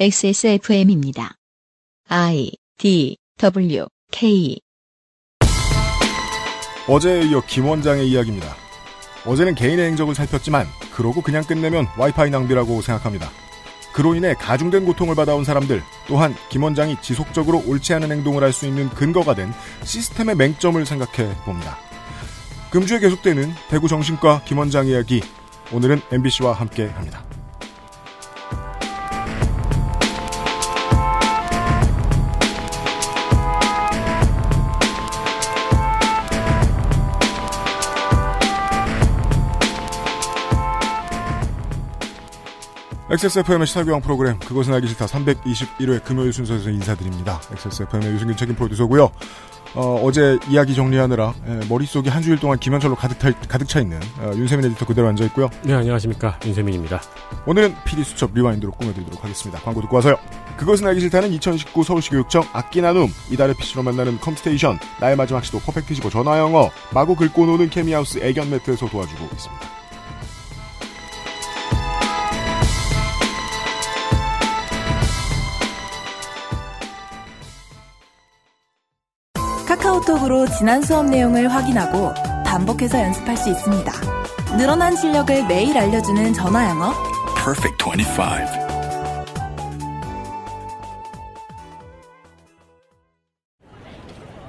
XSFM입니다. I D W K 어제에 이어 김 원장의 이야기입니다. 어제는 개인의 행적을 살폈지만 그러고 그냥 끝내면 와이파이 낭비라고 생각합니다. 그로 인해 가중된 고통을 받아온 사람들 또한 김 원장이 지속적으로 옳지 않은 행동을 할 수 있는 근거가 된 시스템의 맹점을 생각해 봅니다. 금주에 계속되는 대구 정신과 김 원장 이야기 오늘은 MBC와 함께 합니다. XSFM의 시사교양 프로그램 그것은 알기 싫다 321회 금요일 순서에서 인사드립니다. XSFM의 유승균 책임 프로듀서고요. 어, 제 이야기 정리하느라 에, 예, 머릿속이 한 주일 동안 김현철로 가득, 타, 가득 차 있는 어, 윤세민 에디터 그대로 앉아 있고요. 네, 안녕하십니까. 윤세민입니다. 오늘은 PD 수첩 리와인드로 꾸며드리도록 하겠습니다. 광고 듣고 와서요. 그것은 알기 싫다는 2019 서울시 교육청 악기나눔, 이달의 PC로 만나는 컴스테이션, 나의 마지막 시도 퍼펙트시고 전화영어, 마구 긁고 노는 케미하우스 애견 매트에서 도와주고 있습니다. 카카오톡으로 지난 수업 내용을 확인하고 반복해서 연습할 수 있습니다. 늘어난 실력을 매일 알려주는 전화 영어 Perfect 25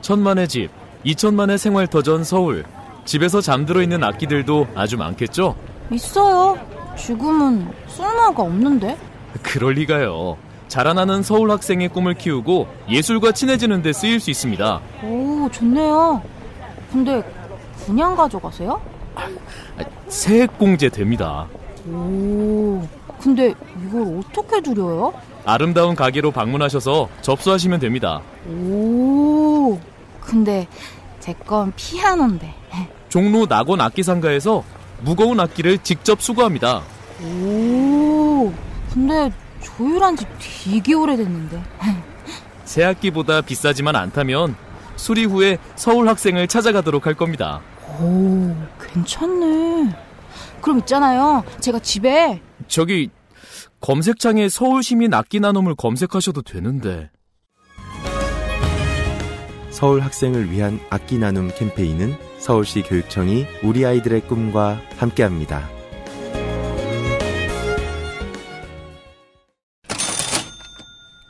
천만의 집, 이천만의 생활터전 서울. 집에서 잠들어 있는 악기들도 아주 많겠죠? 있어요. 지금은 쓸모가 없는데? 그럴 리가요. 자라나는 서울 학생의 꿈을 키우고 예술과 친해지는 데 쓰일 수 있습니다. 오, 좋네요. 근데 그냥 가져가세요? 아, 세액공제 됩니다. 오, 근데 이걸 어떻게 줄여요? 아름다운 가게로 방문하셔서 접수하시면 됩니다. 오, 근데 제 건 피아노인데. 종로 낙원 악기상가에서 무거운 악기를 직접 수거합니다. 오, 근데 조율한 지 되게 오래됐는데. 새 학기보다 비싸지만 않다면 수리 후에 서울 학생을 찾아가도록 할 겁니다. 오, 괜찮네. 그럼 있잖아요. 제가 집에 저기 검색창에 서울 시민 악기 나눔을 검색하셔도 되는데. 서울 학생을 위한 악기 나눔 캠페인은 서울시 교육청이 우리 아이들의 꿈과 함께합니다.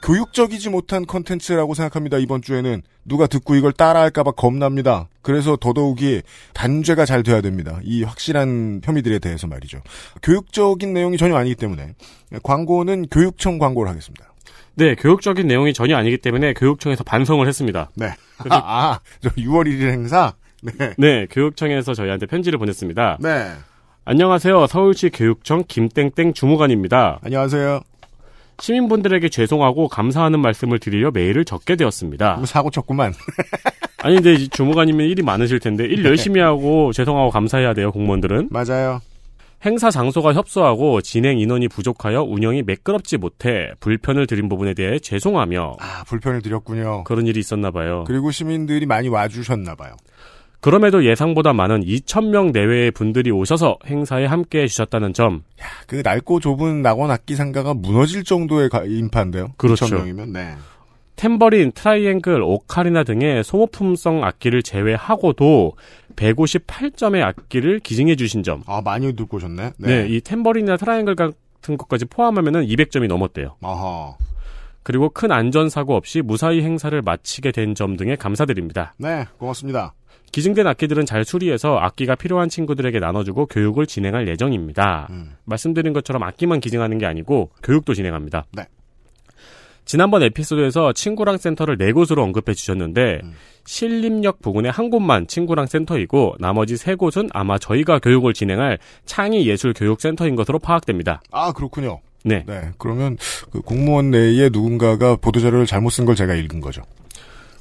교육적이지 못한 컨텐츠라고 생각합니다. 이번 주에는 누가 듣고 이걸 따라할까봐 겁납니다. 그래서 더더욱이 단죄가 잘 돼야 됩니다. 이 확실한 혐의들에 대해서 말이죠. 교육적인 내용이 전혀 아니기 때문에 광고는 교육청 광고를 하겠습니다. 네, 교육적인 내용이 전혀 아니기 때문에 교육청에서 반성을 했습니다. 네. 아, 아 6월 1일 행사. 네. 네, 교육청에서 저희한테 편지를 보냈습니다. 네. 안녕하세요. 서울시 교육청 김땡땡 주무관입니다. 안녕하세요. 시민분들에게 죄송하고 감사하는 말씀을 드리려 메일을 적게 되었습니다. 뭐 사고 쳤구만. 아니 근데 주무관님은 일이 많으실 텐데 일 네. 열심히 하고 죄송하고 감사해야 돼요 공무원들은. 맞아요. 행사 장소가 협소하고 진행 인원이 부족하여 운영이 매끄럽지 못해 불편을 드린 부분에 대해 죄송하며 아 불편을 드렸군요. 그런 일이 있었나 봐요. 그리고 시민들이 많이 와주셨나 봐요. 그럼에도 예상보다 많은 2,000명 내외의 분들이 오셔서 행사에 함께 해주셨다는 점. 야, 그낡고 좁은 낙원 악기 상가가 무너질 정도의 인파인데요? 그렇죠. 2,000명이면, 네. 탬버린, 트라이앵글, 오카리나 등의 소모품성 악기를 제외하고도 158점의 악기를 기증해 주신 점. 아, 많이 듣고 오셨네? 네. 네이 탬버린이나 트라이앵글 같은 것까지 포함하면 은 200점이 넘었대요. 아하. 그리고 큰 안전사고 없이 무사히 행사를 마치게 된 점 등에 감사드립니다. 네, 고맙습니다. 기증된 악기들은 잘 수리해서 악기가 필요한 친구들에게 나눠주고 교육을 진행할 예정입니다. 음. 말씀드린 것처럼 악기만 기증하는 게 아니고 교육도 진행합니다. 네. 지난번 에피소드에서 친구랑 센터를 네 곳으로 언급해 주셨는데 음. 신림역 부근의 한 곳만 친구랑 센터이고 나머지 세 곳은 아마 저희가 교육을 진행할 창의 예술 교육 센터인 것으로 파악됩니다. 아 그렇군요. 네. 네. 그러면 그 공무원 내에 누군가가 보도자료를 잘못 쓴 걸 제가 읽은 거죠.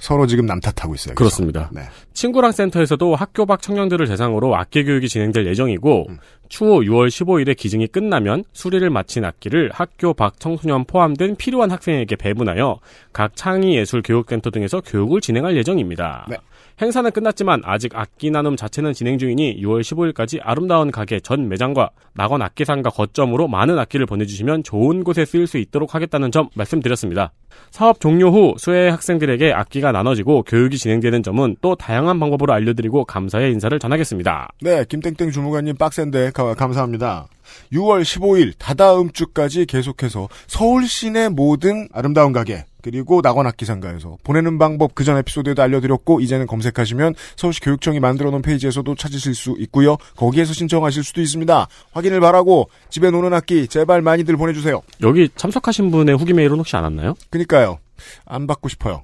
서로 지금 남탓하고 있어요. 그렇습니다. 네. 친구랑 센터에서도 학교 밖 청년들을 대상으로 악기 교육이 진행될 예정이고 음. 추후 6월 15일에 기증이 끝나면 수리를 마친 악기를 학교 밖 청소년 포함된 필요한 학생에게 배분하여 각 창의예술교육센터 등에서 교육을 진행할 예정입니다. 네. 행사는 끝났지만 아직 악기 나눔 자체는 진행 중이니 6월 15일까지 아름다운 가게 전 매장과 낙원 악기상가 거점으로 많은 악기를 보내주시면 좋은 곳에 쓰일 수 있도록 하겠다는 점 말씀드렸습니다. 사업 종료 후 수혜 학생들에게 악기가 나눠지고 교육이 진행되는 점은 또 다양한 방법으로 알려드리고 감사의 인사를 전하겠습니다. 네, 김땡땡 주무관님 빡센데 감사합니다. 6월 15일 다다음 주까지 계속해서 서울 시내 모든 아름다운 가게 그리고 낙원학 기상가에서 보내는 방법 그 전 에피소드에도 알려드렸고 이제는 검색하시면 서울시 교육청이 만들어놓은 페이지에서도 찾으실 수 있고요. 거기에서 신청하실 수도 있습니다. 확인을 바라고 집에 노는 학기 제발 많이들 보내주세요. 여기 참석하신 분의 후기 메일은 혹시 안 왔나요? 그니까요. 안 받고 싶어요.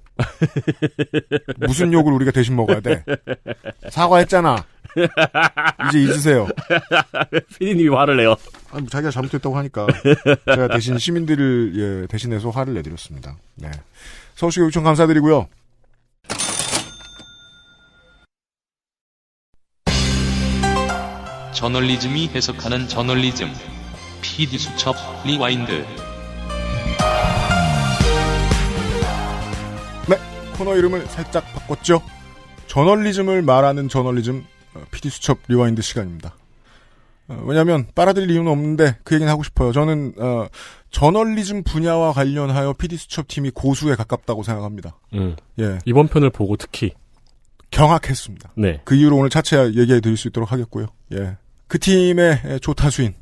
무슨 욕을 우리가 대신 먹어야 돼? 사과했잖아. 이제 잊으세요. 피디님이 화를 내요. 아니, 뭐 자기가 잘못했다고 하니까 제가 대신 시민들을 예, 대신해서 화를 내드렸습니다. 네. 서울시 교육청 감사드리고요. 저널리즘이 해석하는 저널리즘. PD 수첩 리와인드. 네, 코너 이름을 살짝 바꿨죠. 저널리즘을 말하는 저널리즘 PD 어, 수첩 리와인드 시간입니다. 어, 왜냐하면 빨아들일 이유는 없는데 그 얘기는 하고 싶어요. 저는 어, 저널리즘 분야와 관련하여 PD 수첩 팀이 고수에 가깝다고 생각합니다. 음. 예. 이번 편을 보고 특히 경악했습니다. 네. 그 이유로 오늘 차차 얘기해 드릴 수 있도록 하겠고요. 예. 그 팀의 조타수인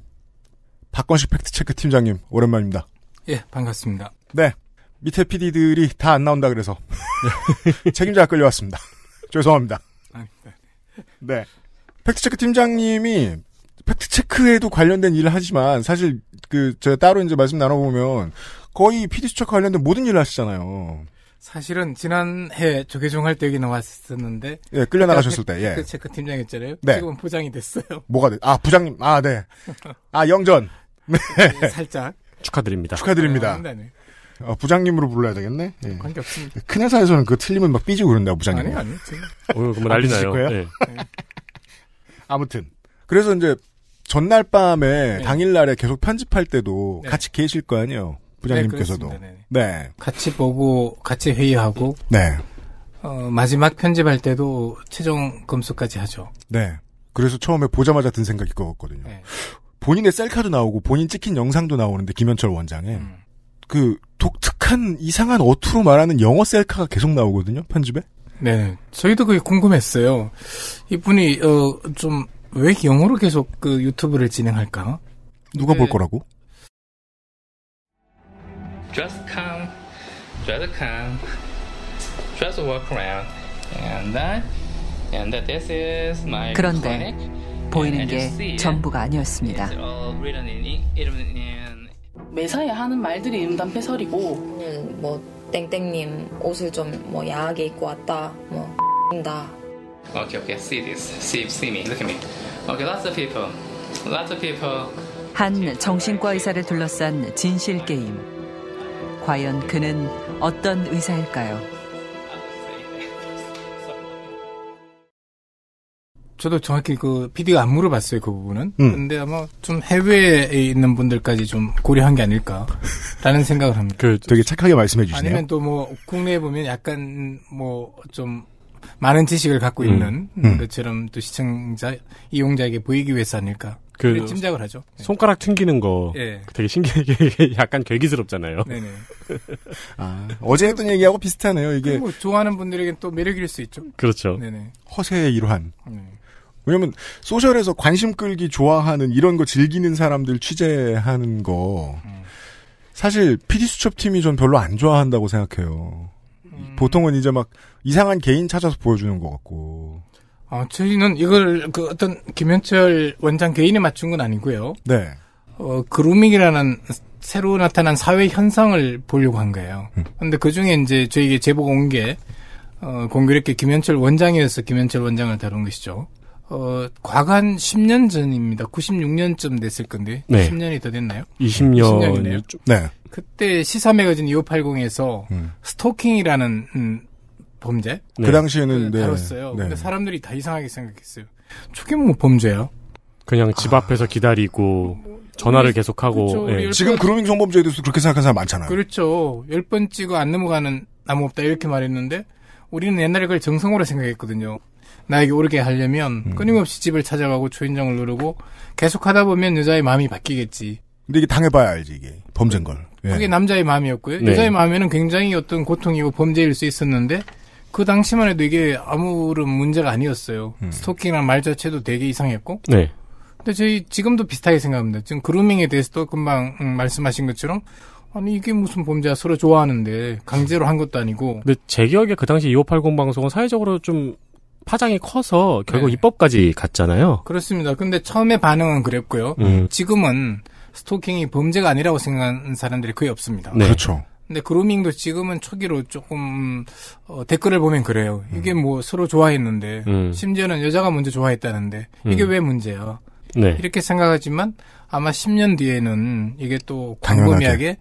박건식 팩트체크 팀장님 오랜만입니다. 예, 반갑습니다. 네. 밑에 PD들이 다 안 나온다 그래서 책임자가 끌려왔습니다. 죄송합니다. 아, 네. 네. 팩트체크 팀장님이 팩트체크에도 관련된 일을 하지만 사실 그 제가 따로 이제 말씀 나눠보면 거의 PD 수첩 관련된 모든 일을 하시잖아요. 사실은 지난해 조계종할 때 여기 나왔었는데 예 끌려 나가셨을 때 예. 체크 팀장이었잖아요. 네. 지금은 부장이 됐어요. 뭐가 돼? 아 부장님 아 네. 아 영전. 네, 네. 살짝 축하드립니다. 축하드립니다. 아, 네, 네. 아, 부장님으로 불러야 되겠네. 예. 관계 없습니다. 큰 회사에서는 그 틀리면 막 삐지고 그런다 부장님. 아니 아니. 어, 그만 난리 나요. 네. 아무튼 그래서 이제 전날 밤에 네. 당일날에 계속 편집할 때도 네. 같이 계실 거 아니에요. 부장님께서도. 네, 네, 같이 보고 같이 회의하고. 네. 어, 마지막 편집할 때도 최종 검수까지 하죠. 네. 그래서 처음에 보자마자 든 생각이 그거거든요. 네. 본인의 셀카도 나오고 본인 찍힌 영상도 나오는데 김현철 원장에 음. 그 독특한 이상한 어투로 말하는 영어 셀카가 계속 나오거든요 편집에. 네, 저희도 그게 궁금했어요. 이분이 어 좀 왜 영어로 계속 그 유튜브를 진행할까? 누가 네. 볼 거라고? Just come, just come, just walk around, and that, and that this is my. 그런데 clinic. 보이는 게 전부가 아니었습니다. It's all written in, written in. 매사에 하는 말들이 음담패설이고 그뭐 땡땡님 옷을 좀 뭐 야하게 입고 왔다 뭐다 Okay, okay, see this. See, see me. Look at me. Okay, lots of people. Lots of people. 한 정신과 의사를 둘러싼 진실 게임. 과연 그는 어떤 의사일까요? 저도 정확히 그 PD가 안 물어봤어요 그 부분은. 음. 근데 아마 좀 해외에 있는 분들까지 좀 고려한 게 아닐까라는 생각을 합니다. 그 되게 착하게 말씀해 주시네요. 아니면 또 뭐 국내에 보면 약간 뭐 좀 많은 지식을 갖고 음. 있는 음. 것처럼 또 시청자 이용자에게 보이기 위해서 아닐까. 그 짐작을 하죠. 네. 손가락 튕기는 거 네. 되게 신기하게 약간 괴기스럽잖아요. 네네. 네. 아, 어제 했던 얘기하고 비슷하네요. 이게 뭐 좋아하는 분들에겐 또 매력일 수 있죠. 그렇죠. 네네. 네. 허세의 일환. 네. 왜냐면 소셜에서 관심 끌기 좋아하는 이런 거 즐기는 사람들 취재하는 거 사실 PD 수첩 팀이 전 별로 안 좋아한다고 생각해요. 음. 보통은 이제 막 이상한 개인 찾아서 보여주는 것 같고. 아 저희는 이걸 그 어떤 김현철 원장 개인에 맞춘 건 아니고요. 네. 어 그루밍이라는 새로 나타난 사회 현상을 보려고 한 거예요. 음. 근데 그 중에 이제 저에게 제보가 온 게 어, 공교롭게 김현철 원장이어서 김현철 원장을 다룬 것이죠. 어, 과간 10년 전입니다. 96년쯤 됐을 건데. 네. 10년이 더 됐나요? 20년. 이네요 네. 그때 시사 매거진 2580에서 음. 스토킹이라는 음, 범죄? 네. 그 당시에는 그 네. 다뤘어요. 네. 근데 사람들이 다 이상하게 생각했어요. 저게 뭐 범죄야? 그냥 집 아. 앞에서 아... 기다리고 전화를 우리, 계속하고 그렇죠. 예. 지금 그로밍 성범죄에 대해서 그렇게 생각하는 사람 많잖아요. 그렇죠. 열 번 찍어 안 넘어가는 나무 없다 이렇게 말했는데 우리는 옛날에 그걸 정성으로 생각했거든요. 나에게 오르게 하려면 음. 끊임없이 집을 찾아가고 초인종을 누르고 계속 하다 보면 여자의 마음이 바뀌겠지. 근데 이게 당해봐야 알지 이게 범죄인 걸. 예. 그게 남자의 마음이었고요. 네. 여자의 마음에는 굉장히 어떤 고통이고 범죄일 수 있었는데 그 당시만 해도 이게 아무런 문제가 아니었어요. 음. 스토킹이란 말 자체도 되게 이상했고. 네. 근데 저희 지금도 비슷하게 생각합니다. 지금 그루밍에 대해서도 금방 음, 말씀하신 것처럼 아니 이게 무슨 범죄야 서로 좋아하는데 강제로 한 것도 아니고. 근데 제 기억에 그 당시 2580 방송은 사회적으로 좀 파장이 커서 결국 네. 입법까지 갔잖아요. 그렇습니다. 근데 처음에 반응은 그랬고요. 음. 지금은 스토킹이 범죄가 아니라고 생각하는 사람들이 거의 없습니다. 네. 그렇죠. 근데 그루밍도 지금은 초기로 조금 어, 댓글을 보면 그래요. 이게 음. 뭐 서로 좋아했는데 음. 심지어는 여자가 먼저 좋아했다는데 이게 음. 왜 문제야? 네. 이렇게 생각하지만 아마 10년 뒤에는 이게 또 광범위하게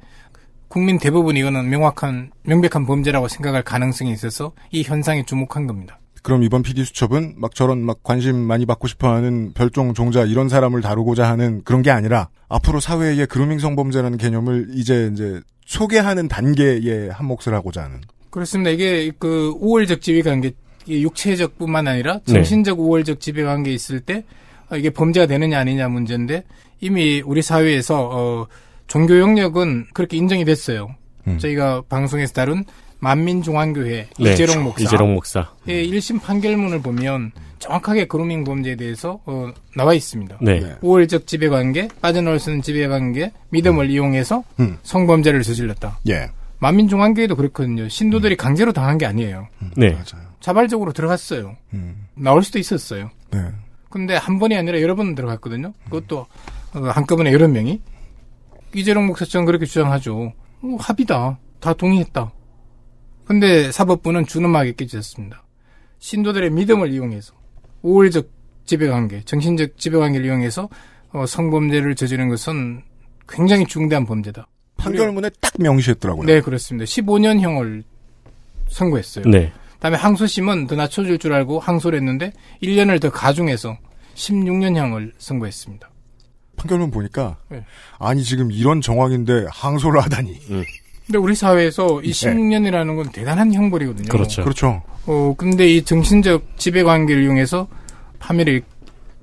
국민 대부분 이거는 명확한 명백한 범죄라고 생각할 가능성이 있어서 이 현상에 주목한 겁니다. 그럼 이번 PD 수첩은 막 저런 막 관심 많이 받고 싶어하는 별종 종자 이런 사람을 다루고자 하는 그런 게 아니라 앞으로 사회에 그루밍 성범죄라는 개념을 이제 이제 소개하는 단계에 한몫을 하고자 하는. 그렇습니다. 이게 그 우월적 지위 관계 육체적뿐만 아니라 네. 정신적 네. 우월적 지위 관계 있을 때 아, 이게 범죄가 되느냐 아니냐 문제인데 이미 우리 사회에서 어 종교 영역은 그렇게 인정이 됐어요. 음. 저희가 방송에서 다룬 만민중앙교회 네. 그렇죠. 이재롱 목사. 이재롱 목사. 예, 1심 음. 판결문을 보면 정확하게 그루밍 범죄에 대해서 어, 나와 있습니다. 네. 네. 우월적 지배관계, 빠져나올 수 있는 지배관계, 믿음을 음. 이용해서 음. 성범죄를 저질렀다. 예. 만민중앙교회도 그렇거든요. 신도들이 음. 강제로 당한 게 아니에요. 음. 네. 맞아요. 자발적으로 들어갔어요. 음. 나올 수도 있었어요. 네. 근데 한 번이 아니라 여러 번 들어갔거든요. 그것도 어, 한꺼번에 여러 명이. 이재롱 목사처럼 그렇게 주장하죠. 어, 합의다. 다 동의했다. 근데 사법부는 준엄하게 깨졌습니다. 신도들의 믿음을 이용해서 우월적 지배관계, 정신적 지배관계를 이용해서 어, 성범죄를 저지른 것은 굉장히 중대한 범죄다. 판결문에 딱 명시했더라고요. 네, 그렇습니다. 15년형을 선고했어요. 네. 그다음에 항소심은 더 낮춰줄 줄 알고 항소를 했는데 1년을 더 가중해서 16년형을 선고했습니다. 판결문 보니까 네. 아니 지금 이런 정황인데 항소를 하다니. 네. 근데 우리 사회에서 이 10년이라는 건 대단한 형벌이거든요. 그렇죠. 그렇죠. 어, 근데 이 정신적 지배 관계를 이용해서 파멸을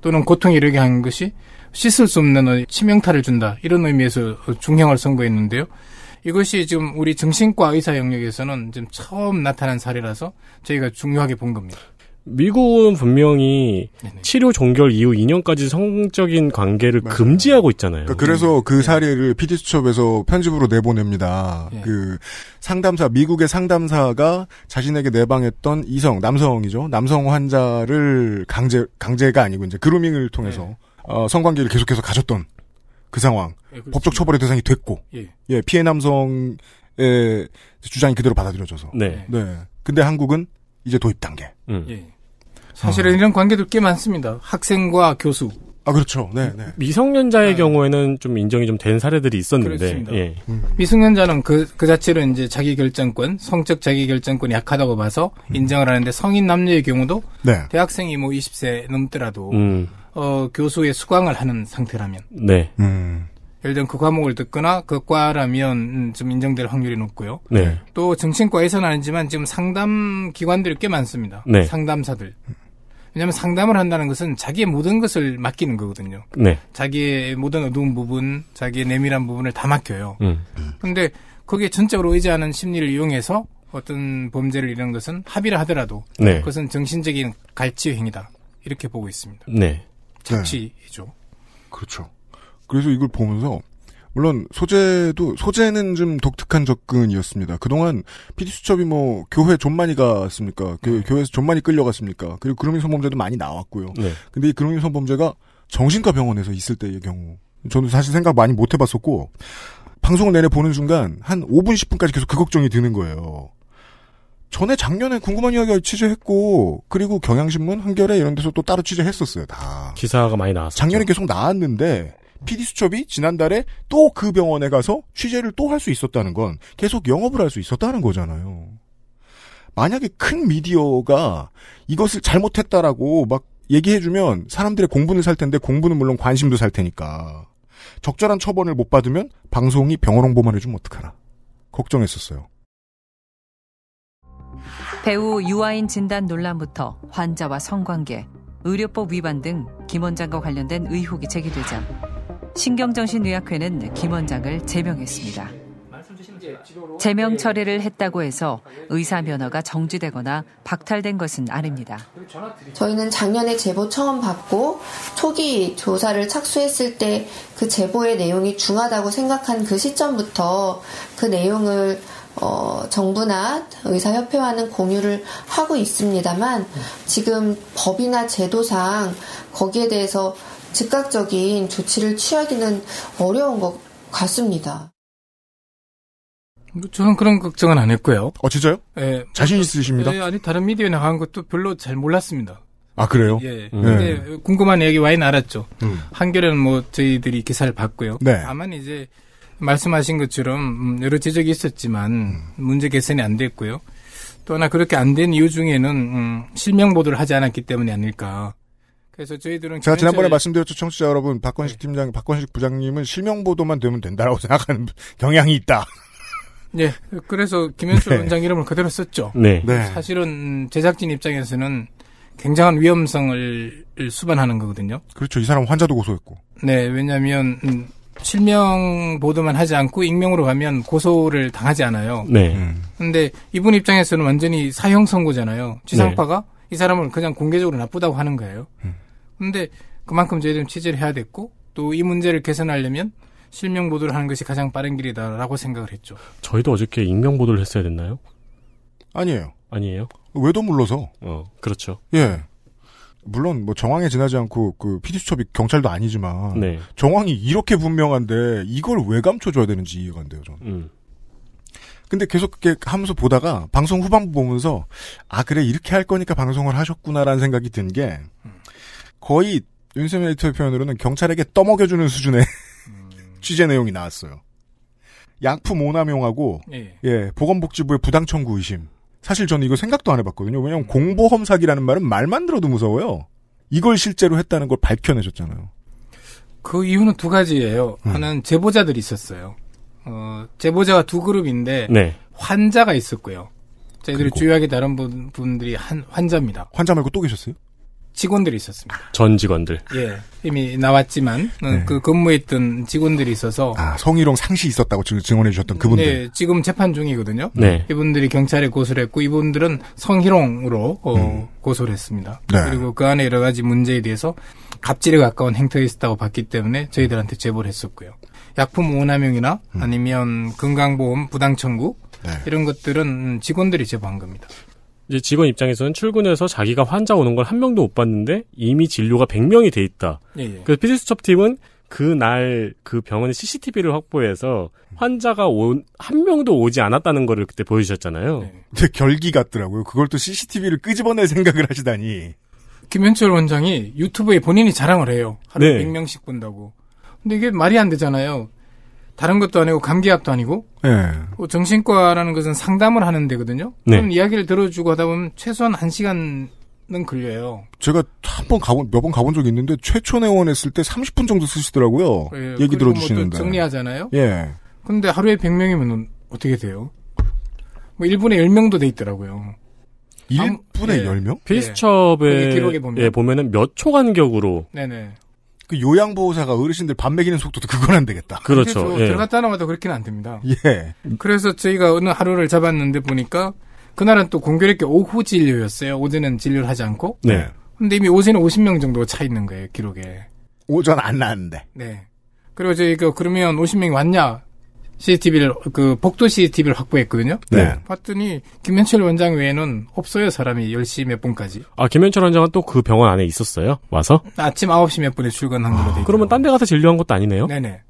또는 고통이 이르게 한 것이 씻을 수 없는 치명타를 준다. 이런 의미에서 중형을 선고했는데요. 이것이 지금 우리 정신과 의사 영역에서는 지금 처음 나타난 사례라서 저희가 중요하게 본 겁니다. 미국은 분명히 네네. 치료 종결 이후 2년까지 성적인 관계를 맞아요. 금지하고 있잖아요. 그러니까 그래서그 음. 사례를 피디수첩에서 편집으로 내보냅니다. 네. 그 상담사 미국의 상담사가 자신에게 내방했던 이성 남성이죠. 남성 환자를 강제 강제가 아니고 이제 그루밍을 통해서 네. 어, 성관계를 계속해서 가졌던 그 상황 네, 법적 처벌의 대상이 됐고 예. 예, 피해 남성의 주장이 그대로 받아들여져서 네. 네. 근데 한국은 이제 도입 단계. 음. 사실은 어. 이런 관계도 꽤 많습니다. 학생과 교수. 아 그렇죠. 네, 네. 미성년자의 아, 경우에는 좀 인정이 좀 된 사례들이 있었는데 예. 음. 미성년자는 그그 그 자체로 이제 자기 결정권, 성적 자기 결정권이 약하다고 봐서 음. 인정을 하는데 성인 남녀의 경우도 네. 대학생이 뭐 20세 넘더라도 음. 어, 교수의 수강을 하는 상태라면 네. 음. 예를 들면 그 과목을 듣거나 그 과라면 음, 좀 인정될 확률이 높고요. 네. 또 정신과에서는 아니지만 지금 상담 기관들이 꽤 많습니다. 네. 상담사들. 왜냐하면 상담을 한다는 것은 자기의 모든 것을 맡기는 거거든요. 네. 자기의 모든 어두운 부분, 자기의 내밀한 부분을 다 맡겨요. 음. 근데 거기에 전적으로 의지하는 심리를 이용해서 어떤 범죄를 이런 것은 합의를 하더라도 네. 그것은 정신적인 갈취 행위다 이렇게 보고 있습니다. 네. 착취죠. 네. 그렇죠. 그래서 이걸 보면서 물론 소재도 소재는 좀 독특한 접근이었습니다. 그동안 피디수첩이 뭐 교회 좀 많이 갔습니까? 네. 교회에서 좀 많이 끌려갔습니까? 그리고 그루밍 성범죄도 많이 나왔고요. 네. 근데 이 그루밍 성범죄가 정신과 병원에서 있을 때의 경우 저는 사실 생각 많이 못 해봤었고 방송 을 내내 보는 순간 한 5분 10분까지 계속 그 걱정이 드는 거예요. 전에 작년에 궁금한 이야기 취재했고 그리고 경향신문 한겨레 이런 데서 또 따로 취재했었어요 다 기사가 많이 나왔어 작년에 계속 나왔는데 PD 수첩이 지난달에 또 그 병원에 가서 취재를 또 할 수 있었다는 건 계속 영업을 할 수 있었다는 거잖아요. 만약에 큰 미디어가 이것을 잘못했다라고 막 얘기해주면 사람들의 공분을 살 텐데 공분은 물론 관심도 살 테니까 적절한 처벌을 못 받으면 방송이 병원 홍보만 해주면 어떡하나 걱정했었어요. 배우 유아인 진단 논란부터 환자와 성관계, 의료법 위반 등김 원장과 관련된 의혹이 제기되자 신경정신의학회는 김 원장을 제명했습니다. 제명 처리를 했다고 해서 의사 면허가 정지되거나 박탈된 것은 아닙니다. 저희는 작년에 제보 처음 받고 초기 조사를 착수했을 때 그 제보의 내용이 중하다고 생각한 그 시점부터 그 내용을 어, 정부나 의사협회와는 공유를 하고 있습니다만 지금 법이나 제도상 거기에 대해서 즉각적인 조치를 취하기는 어려운 것 같습니다. 저는 그런 걱정은 안 했고요. 어, 진짜요? 예. 자신 있으십니다? 예, 아니, 다른 미디어에 나간 것도 별로 잘 몰랐습니다. 아, 그래요? 예. 네. 근데 궁금한 얘기 와인 알았죠. 음. 한겨레뭐 저희들이 기사를 봤고요. 네. 다만 이제 말씀하신 것처럼 음, 여러 지적이 있었지만 음. 문제 개선이 안 됐고요. 또 하나 그렇게 안 된 이유 중에는 음, 실명 보도를 하지 않았기 때문이 아닐까. 그래서 저희들은 제가 지난번에 말씀드렸죠 청취자 여러분 박건식 네. 팀장 박건식 부장님은 실명 보도만 되면 된다라고 생각하는 경향이 있다. 네, 그래서 김현철 네. 원장 이름을 그대로 썼죠. 네. 네. 사실은 제작진 입장에서는 굉장한 위험성을 수반하는 거거든요. 그렇죠. 이 사람 환자도 고소했고. 네, 왜냐하면 음, 실명 보도만 하지 않고 익명으로 가면 고소를 당하지 않아요. 네. 음. 근데 이분 입장에서는 완전히 사형 선고잖아요. 네. 지상파가 네. 이 사람은 그냥 공개적으로 나쁘다고 하는 거예요. 음. 근데 그만큼 저희들은 취재를 해야 됐고 또 이 문제를 개선하려면 실명 보도를 하는 것이 가장 빠른 길이다라고 생각을 했죠. 저희도 어저께 익명 보도를 했어야 됐나요? 아니에요. 아니에요? 외도 물러서. 어, 그렇죠. 예. 물론 뭐 정황에 지나지 않고 그 피디수첩이 경찰도 아니지만 네. 정황이 이렇게 분명한데 이걸 왜 감춰줘야 되는지 이해가 안 돼요 저는. 음. 근데 계속 그렇게 하면서 보다가 방송 후반부 보면서 아 그래 이렇게 할 거니까 방송을 하셨구나라는 생각이 든 게 거의 윤세민 에디터의 표현으로는 경찰에게 떠먹여주는 수준의 음. 취재 내용이 나왔어요. 약품 오남용하고 예. 예. 보건복지부의 부당 청구 의심. 사실 저는 이거 생각도 안 해봤거든요. 왜냐하면 공보험 사기라는 말은 말만 들어도 무서워요. 이걸 실제로 했다는 걸 밝혀내셨잖아요. 그 이유는 두 가지예요. 음. 하나는 제보자들이 있었어요. 어, 제보자가 두 그룹인데 네. 환자가 있었고요. 저희들이 주요하게 다른 분, 분들이 한 환자입니다. 환자 말고 또 계셨어요? 직원들이 있었습니다. 전 직원들. 예. 이미 나왔지만 어, 네. 그 근무에 있던 직원들이 있어서 아, 성희롱 상시 있었다고 지금 증언해 주셨던 그분들. 네, 지금 재판 중이거든요. 네. 이분들이 경찰에 고소를 했고 이분들은 성희롱으로 어, 음. 고소를 했습니다. 네. 그리고 그 안에 여러 가지 문제에 대해서 갑질에 가까운 행태에 있었다고 봤기 때문에 저희들한테 제보를 했었고요. 약품 오남용이나 음. 아니면 건강보험 부당 청구 네. 이런 것들은 직원들이 제보한 겁니다. 이제 직원 입장에서는 출근해서 자기가 환자 오는 걸 한 명도 못 봤는데 이미 진료가 100명이 돼 있다. 예, 예. 그래서 피지스첩 팀은 그날그 병원에 CCTV를 확보해서 음. 환자가 온, 한 명도 오지 않았다는 거를 그때 보여주셨잖아요. 네. 근데 결기 같더라고요. 그걸 또 CCTV를 끄집어낼 생각을 하시다니. 김현철 원장이 유튜브에 본인이 자랑을 해요. 하루 네. 100명씩 본다고. 근데 이게 말이 안 되잖아요. 다른 것도 아니고 감기약도 아니고 네. 정신과라는 것은 상담을 하는 데거든요. 네. 그럼 이야기를 들어주고 하다 보면 최소한 한 시간은 걸려요. 제가 한 번 가본 몇 번 가본 적이 있는데 최초 내원했을 때 30분 정도 쓰시더라고요. 예, 얘기 뭐 들어주시는데 정리하잖아요. 예. 근데 하루에 100명이면 어떻게 돼요? 뭐 1분에 10명도 돼 있더라고요. 1분에 아, 10명? 필스첩에 예. 기록에 보면. 예, 보면은 몇 초 간격으로 네네. 그 요양보호사가 어르신들 밥 먹이는 속도도 그건 안 되겠다. 그렇죠. 그렇죠. 뭐 예. 들어갔다 나마다 그렇게는 안 됩니다. 예. 그래서 저희가 어느 하루를 잡았는데 보니까 그날은 또 공교롭게 오후 진료였어요. 오전에는 진료를 하지 않고. 네. 근데 이미 오전에 50명 정도가 차 있는 거예요, 기록에. 오전 안 나왔는데. 네. 그리고 저희가 그러면 50명이 왔냐? CCTV를 그 복도 CCTV를 확보했거든요. 네. 네. 봤더니 김현철 원장 외에는 없어요 사람이 10시 몇 분까지. 아 김현철 원장은 또 그 병원 안에 있었어요? 와서? 아침 9시 몇 분에 출근한 거로돼 아, 그러면 딴 데 가서 진료한 것도 아니네요? 네네.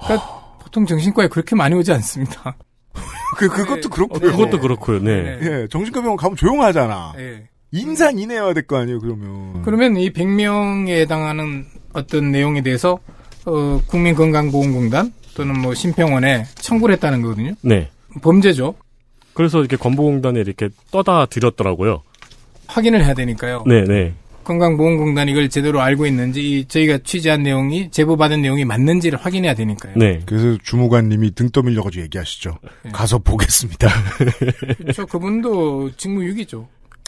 그러니까 보통 정신과에 그렇게 많이 오지 않습니다. 그 그것도 네. 그렇고요. 어, 그것도 그렇고요. 네. 네. 네. 정신과 병원 가면 조용하잖아. 네. 인상이내야될 거 아니에요, 그러면. 그러면 이 100명에 해당하는 어떤 내용에 대해서 어, 국민건강보험공단 또는 뭐 심평원에 청구를 했다는 거거든요. 네. 범죄죠. 그래서 이렇게 건보공단에 이렇게 떠다 드렸더라고요. 확인을 해야 되니까요. 네네. 건강보험공단이 걸 제대로 알고 있는지 저희가 취재한 내용이 제보받은 내용이 맞는지를 확인해야 되니까요. 네. 그래서 주무관님이 등 떠밀려가지고 얘기하시죠. 네. 가서 보겠습니다. 그렇죠. 그분도 직무유기죠.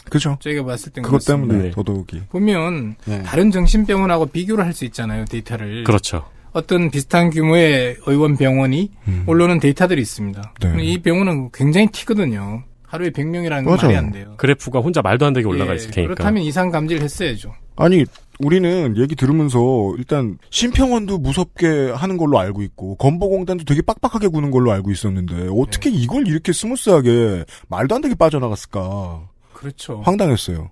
그죠. 저희가 봤을 땐 그것 렇습니다 때문에 네. 더더욱이 보면 네. 다른 정신병원하고 비교를 할 수 있잖아요 데이터를. 그렇죠. 어떤 비슷한 규모의 의원 병원이 음. 올라오는 데이터들이 있습니다. 네. 이 병원은 굉장히 튀거든요. 하루에 100명이라는 건 말이 안 돼요. 그래프가 혼자 말도 안 되게 예, 올라가 예, 있을 테니까. 그렇다면 이상 감지를 했어야죠. 아니, 우리는 얘기 들으면서 일단 심평원도 무섭게 하는 걸로 알고 있고 건보공단도 되게 빡빡하게 구는 걸로 알고 있었는데 어떻게 네. 이걸 이렇게 스무스하게 말도 안 되게 빠져나갔을까? 그렇죠. 황당했어요.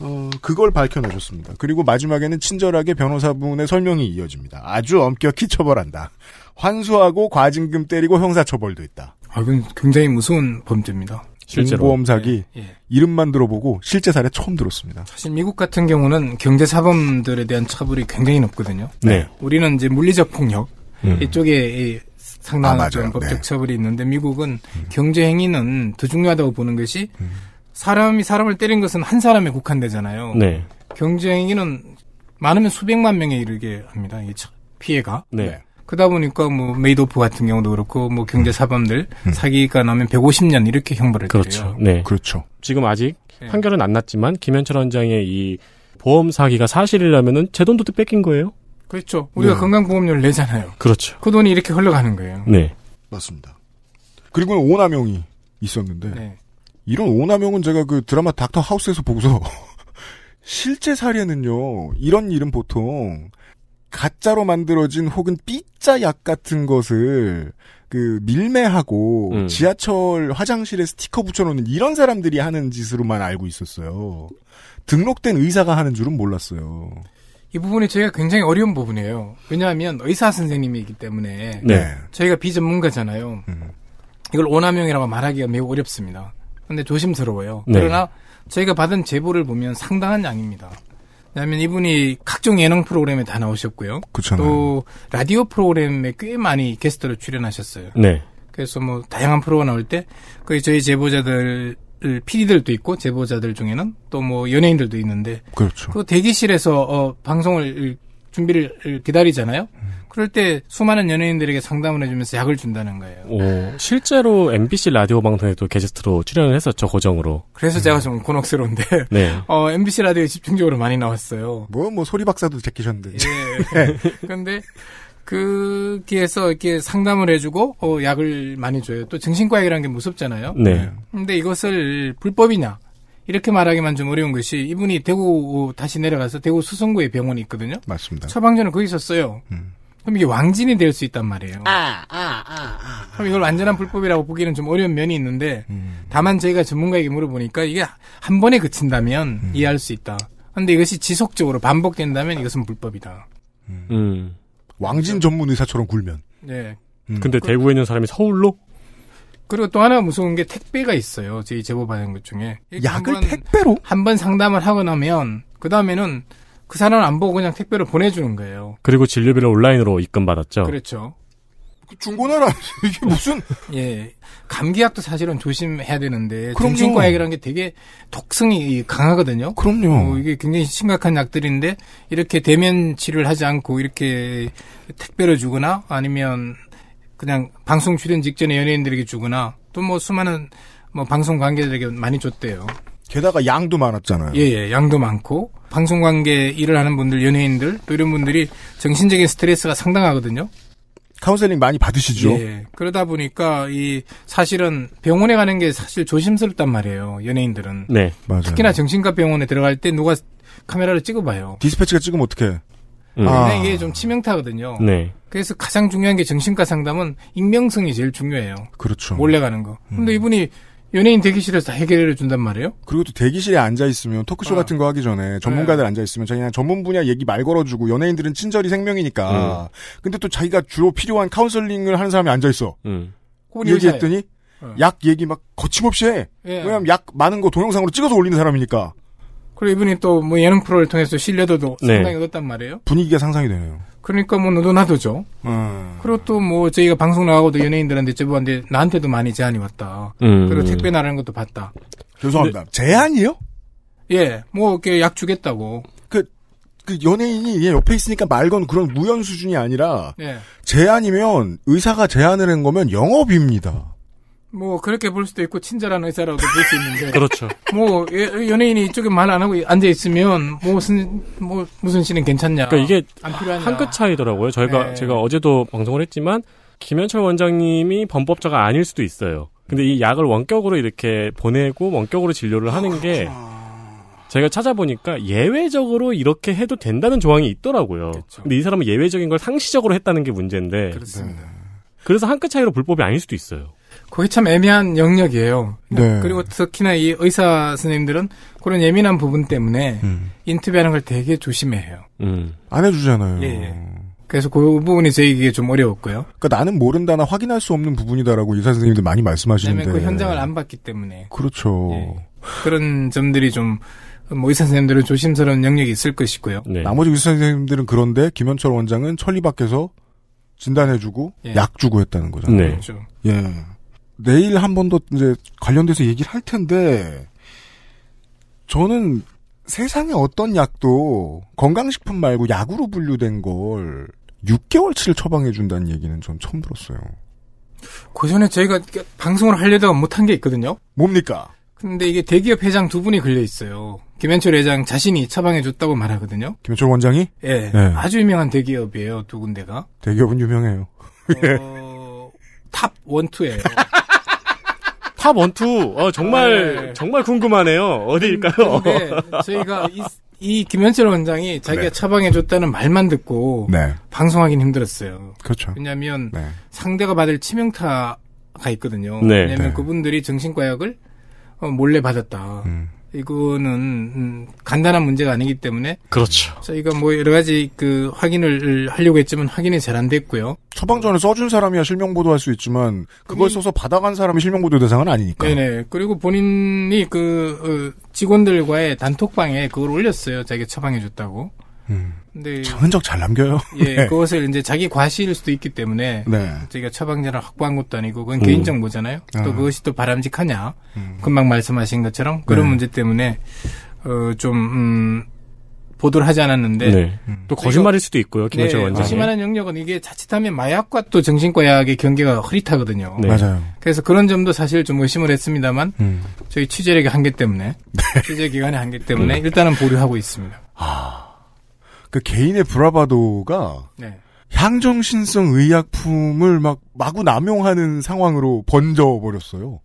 어, 그걸 밝혀내셨습니다. 그리고 마지막에는 친절하게 변호사분의 설명이 이어집니다. 아주 엄격히 처벌한다. 환수하고 과징금 때리고 형사처벌도 있다. 아, 그 굉장히 무서운 범죄입니다. 실제로. 보험 사기 예, 예. 이름만 들어보고 실제 사례 처음 들었습니다. 사실 미국 같은 경우는 경제 사범들에 대한 처벌이 굉장히 높거든요. 네. 우리는 이제 물리적 폭력 음. 이쪽에 아, 상당한 아, 법적 네. 처벌이 있는데 미국은 음. 경제 행위는 더 중요하다고 보는 것이 음. 사람이 사람을 때린 것은 한 사람에 국한되잖아요. 네. 경쟁이는 많으면 수백만 명에 이르게 합니다. 이 피해가. 네. 네. 그다 보니까 뭐 메이도프 같은 경우도 그렇고 뭐 경제 음. 사범들 음. 사기가 나면 150년 이렇게 형벌을 그렇죠. 드려요. 네. 그렇죠. 지금 아직 네. 판결은 안 났지만 김현철 원장의 이 보험 사기가 사실이라면은 제 돈도 또 뺏긴 거예요. 그렇죠. 우리가 네. 건강보험료를 내잖아요. 그렇죠. 그 돈이 이렇게 흘러가는 거예요. 네. 맞습니다. 그리고 오남용이 있었는데 네. 이런 오남용은 제가 그 드라마 닥터 하우스에서 보고서 실제 사례는요. 이런 일은 보통 가짜로 만들어진 혹은 삐짜 약 같은 것을 그 밀매하고 음. 지하철 화장실에 스티커 붙여놓는 이런 사람들이 하는 짓으로만 알고 있었어요. 등록된 의사가 하는 줄은 몰랐어요. 이 부분이 저희가 굉장히 어려운 부분이에요. 왜냐하면 의사 선생님이기 때문에 네. 저희가 비전문가잖아요. 음. 이걸 오남용이라고 말하기가 매우 어렵습니다. 근데 조심스러워요. 네. 그러나 저희가 받은 제보를 보면 상당한 양입니다. 왜냐하면 이분이 각종 예능 프로그램에 다 나오셨고요. 그렇잖아요. 또 라디오 프로그램에 꽤 많이 게스트로 출연하셨어요. 네. 그래서 뭐 다양한 프로가 나올 때그 저희 제보자들 피디들도 있고 제보자들 중에는 또 뭐 연예인들도 있는데 그렇죠. 그 대기실에서 어 방송을 준비를 기다리잖아요. 음. 그럴 때 수많은 연예인들에게 상담을 해주면서 약을 준다는 거예요. 오, 실제로 MBC 라디오 방송에도 게스트로 출연을 했었죠 고정으로. 그래서 음. 제가 좀 곤혹스러운데 네. 어, MBC 라디오에 집중적으로 많이 나왔어요. 뭐뭐 뭐 소리 박사도 제끼셨는데. 예. 그런데 그기에서 이렇게 상담을 해주고 어, 약을 많이 줘요. 또정신과약이라는게 무섭잖아요. 네. 근데 이것을 불법이냐? 이렇게 말하기만 좀 어려운 것이 이분이 대구 다시 내려가서 대구 수성구에 병원이 있거든요. 맞습니다. 처방전을 거기서 써요. 음. 그럼 이게 왕진이 될 수 있단 말이에요. 아, 아, 아, 아, 그럼 이걸 완전한 불법이라고 보기는 좀 어려운 면이 있는데, 음. 다만 저희가 전문가에게 물어보니까 이게 한 번에 그친다면 음. 이해할 수 있다. 근데 이것이 지속적으로 반복된다면 이것은 불법이다. 음. 음. 왕진 전문 의사처럼 굴면. 네. 근데 그 대구에 있는 사람이 서울로? 그리고 또 하나 무서운 게 택배가 있어요. 저희 제보 받은 것 중에. 약을 한 번, 택배로? 한 번 상담을 하고 나면 그 다음에는 그 사람 을안 보고 그냥 택배로 보내주는 거예요. 그리고 진료비를 온라인으로 입금 받았죠. 그렇죠. 그 중고나라 이게 무슨 예 감기약도 사실은 조심해야 되는데 그럼요. 정신과약이라는 게 되게 독성이 강하거든요. 그럼요. 어, 이게 굉장히 심각한 약들인데 이렇게 대면 치료를 하지 않고 이렇게 택배를 주거나 아니면 그냥 방송 출연 직전에 연예인들에게 주거나 또 뭐 수많은 뭐 방송 관계들에게 많이 줬대요. 게다가 양도 많았잖아요. 예, 예, 양도 많고 방송 관계 일을 하는 분들, 연예인들 또 이런 분들이 정신적인 스트레스가 상당하거든요. 카운셀링 많이 받으시죠. 예, 그러다 보니까 이 사실은 병원에 가는 게 사실 조심스럽단 말이에요. 연예인들은. 네, 맞아요. 특히나 정신과 병원에 들어갈 때 누가 카메라를 찍어봐요. 디스패치가 찍으면 어떡해? 음. 아. 이게 좀 치명타거든요. 네. 그래서 가장 중요한 게 정신과 상담은 익명성이 제일 중요해요. 그렇죠. 몰래 가는 거. 근데 음. 이분이 연예인 대기실에서 다 해결해 준단 말이에요. 그리고 또 대기실에 앉아 있으면 토크쇼 어. 같은 거 하기 전에 전문가들 네. 앉아 있으면 자기는 전문 분야 얘기 말 걸어주고 연예인들은 친절이 생명이니까. 음. 근데 또 자기가 주로 필요한 카운슬링을 하는 사람이 앉아 있어. 음. 얘기했더니 어. 약 얘기 막 거침없이 해. 예. 왜냐면 약 많은 거 동영상으로 찍어서 올리는 사람이니까. 그리고 이분이 또 뭐 예능 프로를 통해서 신뢰도도 네. 상당히 얻었단 말이에요. 분위기가 상상이 되네요. 그러니까 뭐 너도나도죠. 음. 어. 그리고 또 뭐 저희가 방송 나가고도 연예인들한테 제보한데 나한테도 많이 제안이 왔다. 음. 그리고 택배 나라는 것도 봤다. 죄송합니다. 근데, 제안이요? 예, 뭐 이렇게 약 주겠다고. 그, 그 연예인이 옆에 있으니까 말건 그런 무연 수준이 아니라 예. 제안이면 의사가 제안을 한 거면 영업입니다. 뭐 그렇게 볼 수도 있고 친절한 의사라고 도볼 수 있는데 그렇죠. 뭐 예, 연예인이 이쪽에 말 안 하고 앉아 있으면 뭐 무슨 뭐 무슨 씨은 괜찮냐. 그러니까 이게 한 끗 차이더라고요. 저희가 네. 제가 어제도 방송을 했지만 김현철 원장님이 범법자가 아닐 수도 있어요. 근데 이 약을 원격으로 이렇게 보내고 원격으로 진료를 하는 어, 게 그렇죠. 제가 찾아보니까 예외적으로 이렇게 해도 된다는 조항이 있더라고요. 그렇죠. 근데 이 사람은 예외적인 걸 상시적으로 했다는 게 문제인데 그렇습니다. 그래서 한 끗 차이로 불법이 아닐 수도 있어요. 그게 참 애매한 영역이에요. 네. 그리고 특히나 이 의사 선생님들은 그런 예민한 부분 때문에 음. 인터뷰하는 걸 되게 조심해요. 음. 안 해주잖아요. 예. 예. 그래서 그 부분이 저에게 좀 어려웠고요. 그러니까 나는 모른다나 확인할 수 없는 부분이다라고 의사 선생님들 많이 말씀하시는데. 그 현장을 안 봤기 때문에. 그렇죠. 예. 그런 점들이 좀. 뭐 의사 선생님들은 조심스러운 영역이 있을 것이고요. 네. 나머지 의사 선생님들은 그런데 김현철 원장은 천리 밖에서 진단해주고 예. 약 주고 했다는 거잖아요. 네. 그렇죠. 예. 내일 한 번 더 이제 관련돼서 얘기를 할 텐데 저는 세상에 어떤 약도 건강식품 말고 약으로 분류된 걸 6개월치를 처방해 준다는 얘기는 전 처음 들었어요. 그 전에 저희가 방송을 하려다가 못한 게 있거든요. 뭡니까? 근데 이게 대기업 회장 두 분이 걸려 있어요. 김현철 회장 자신이 처방해 줬다고 말하거든요. 김현철 원장이? 예. 네. 아주 유명한 대기업이에요, 두 군데가. 대기업은 유명해요. 어... 탑 원투예요. 탑 원투 어, 정말 아, 네. 정말 궁금하네요. 어디일까요? 근 음, 네, 네. 저희가 이, 이 김현철 원장이 자기가 네. 처방해줬다는 말만 듣고 네. 방송하기는 힘들었어요. 그렇죠. 왜냐하면 네. 상대가 받을 치명타가 있거든요. 왜냐하면 그분들이 정신과약을 어, 몰래 받았다. 음. 이거는 음, 간단한 문제가 아니기 때문에 그렇죠. 저희가 뭐 여러 가지 그 확인을 하려고 했지만 확인이 잘 안 됐고요. 처방전을 써준 사람이야 실명 보도할 수 있지만 그걸 음, 써서 받아간 사람이 실명 보도 대상은 아니니까. 네네. 그리고 본인이 그 어, 직원들과의 단톡방에 그걸 올렸어요. 자기 처방해줬다고. 음. 네. 흔적 잘 남겨요. 예, 네. 그것을 이제 자기 과실일 수도 있기 때문에 네. 저희가 처방전을 확보한 것도 아니고 그건 음. 개인 정보잖아요. 아. 또 그것이 또 바람직하냐. 음. 금방 말씀하신 것처럼 그런 네. 문제 때문에 어좀 음, 보도를 하지 않았는데 네. 음. 또 거짓말일 수도 있고요. 김원철 네, 원장 거짓말한 영역은 이게 자칫하면 마약과 또 정신과 약의 경계가 흐릿하거든요. 네. 맞아요. 그래서 그런 점도 사실 좀 의심을 했습니다만 음. 저희 취재력의 한계 때문에 네. 취재 기간의 한계 때문에 음. 일단은 보류하고 있습니다. 아. 그 개인의 브라바도가 네. 향정신성 의약품을 막 마구 남용하는 상황으로 번져 버렸어요.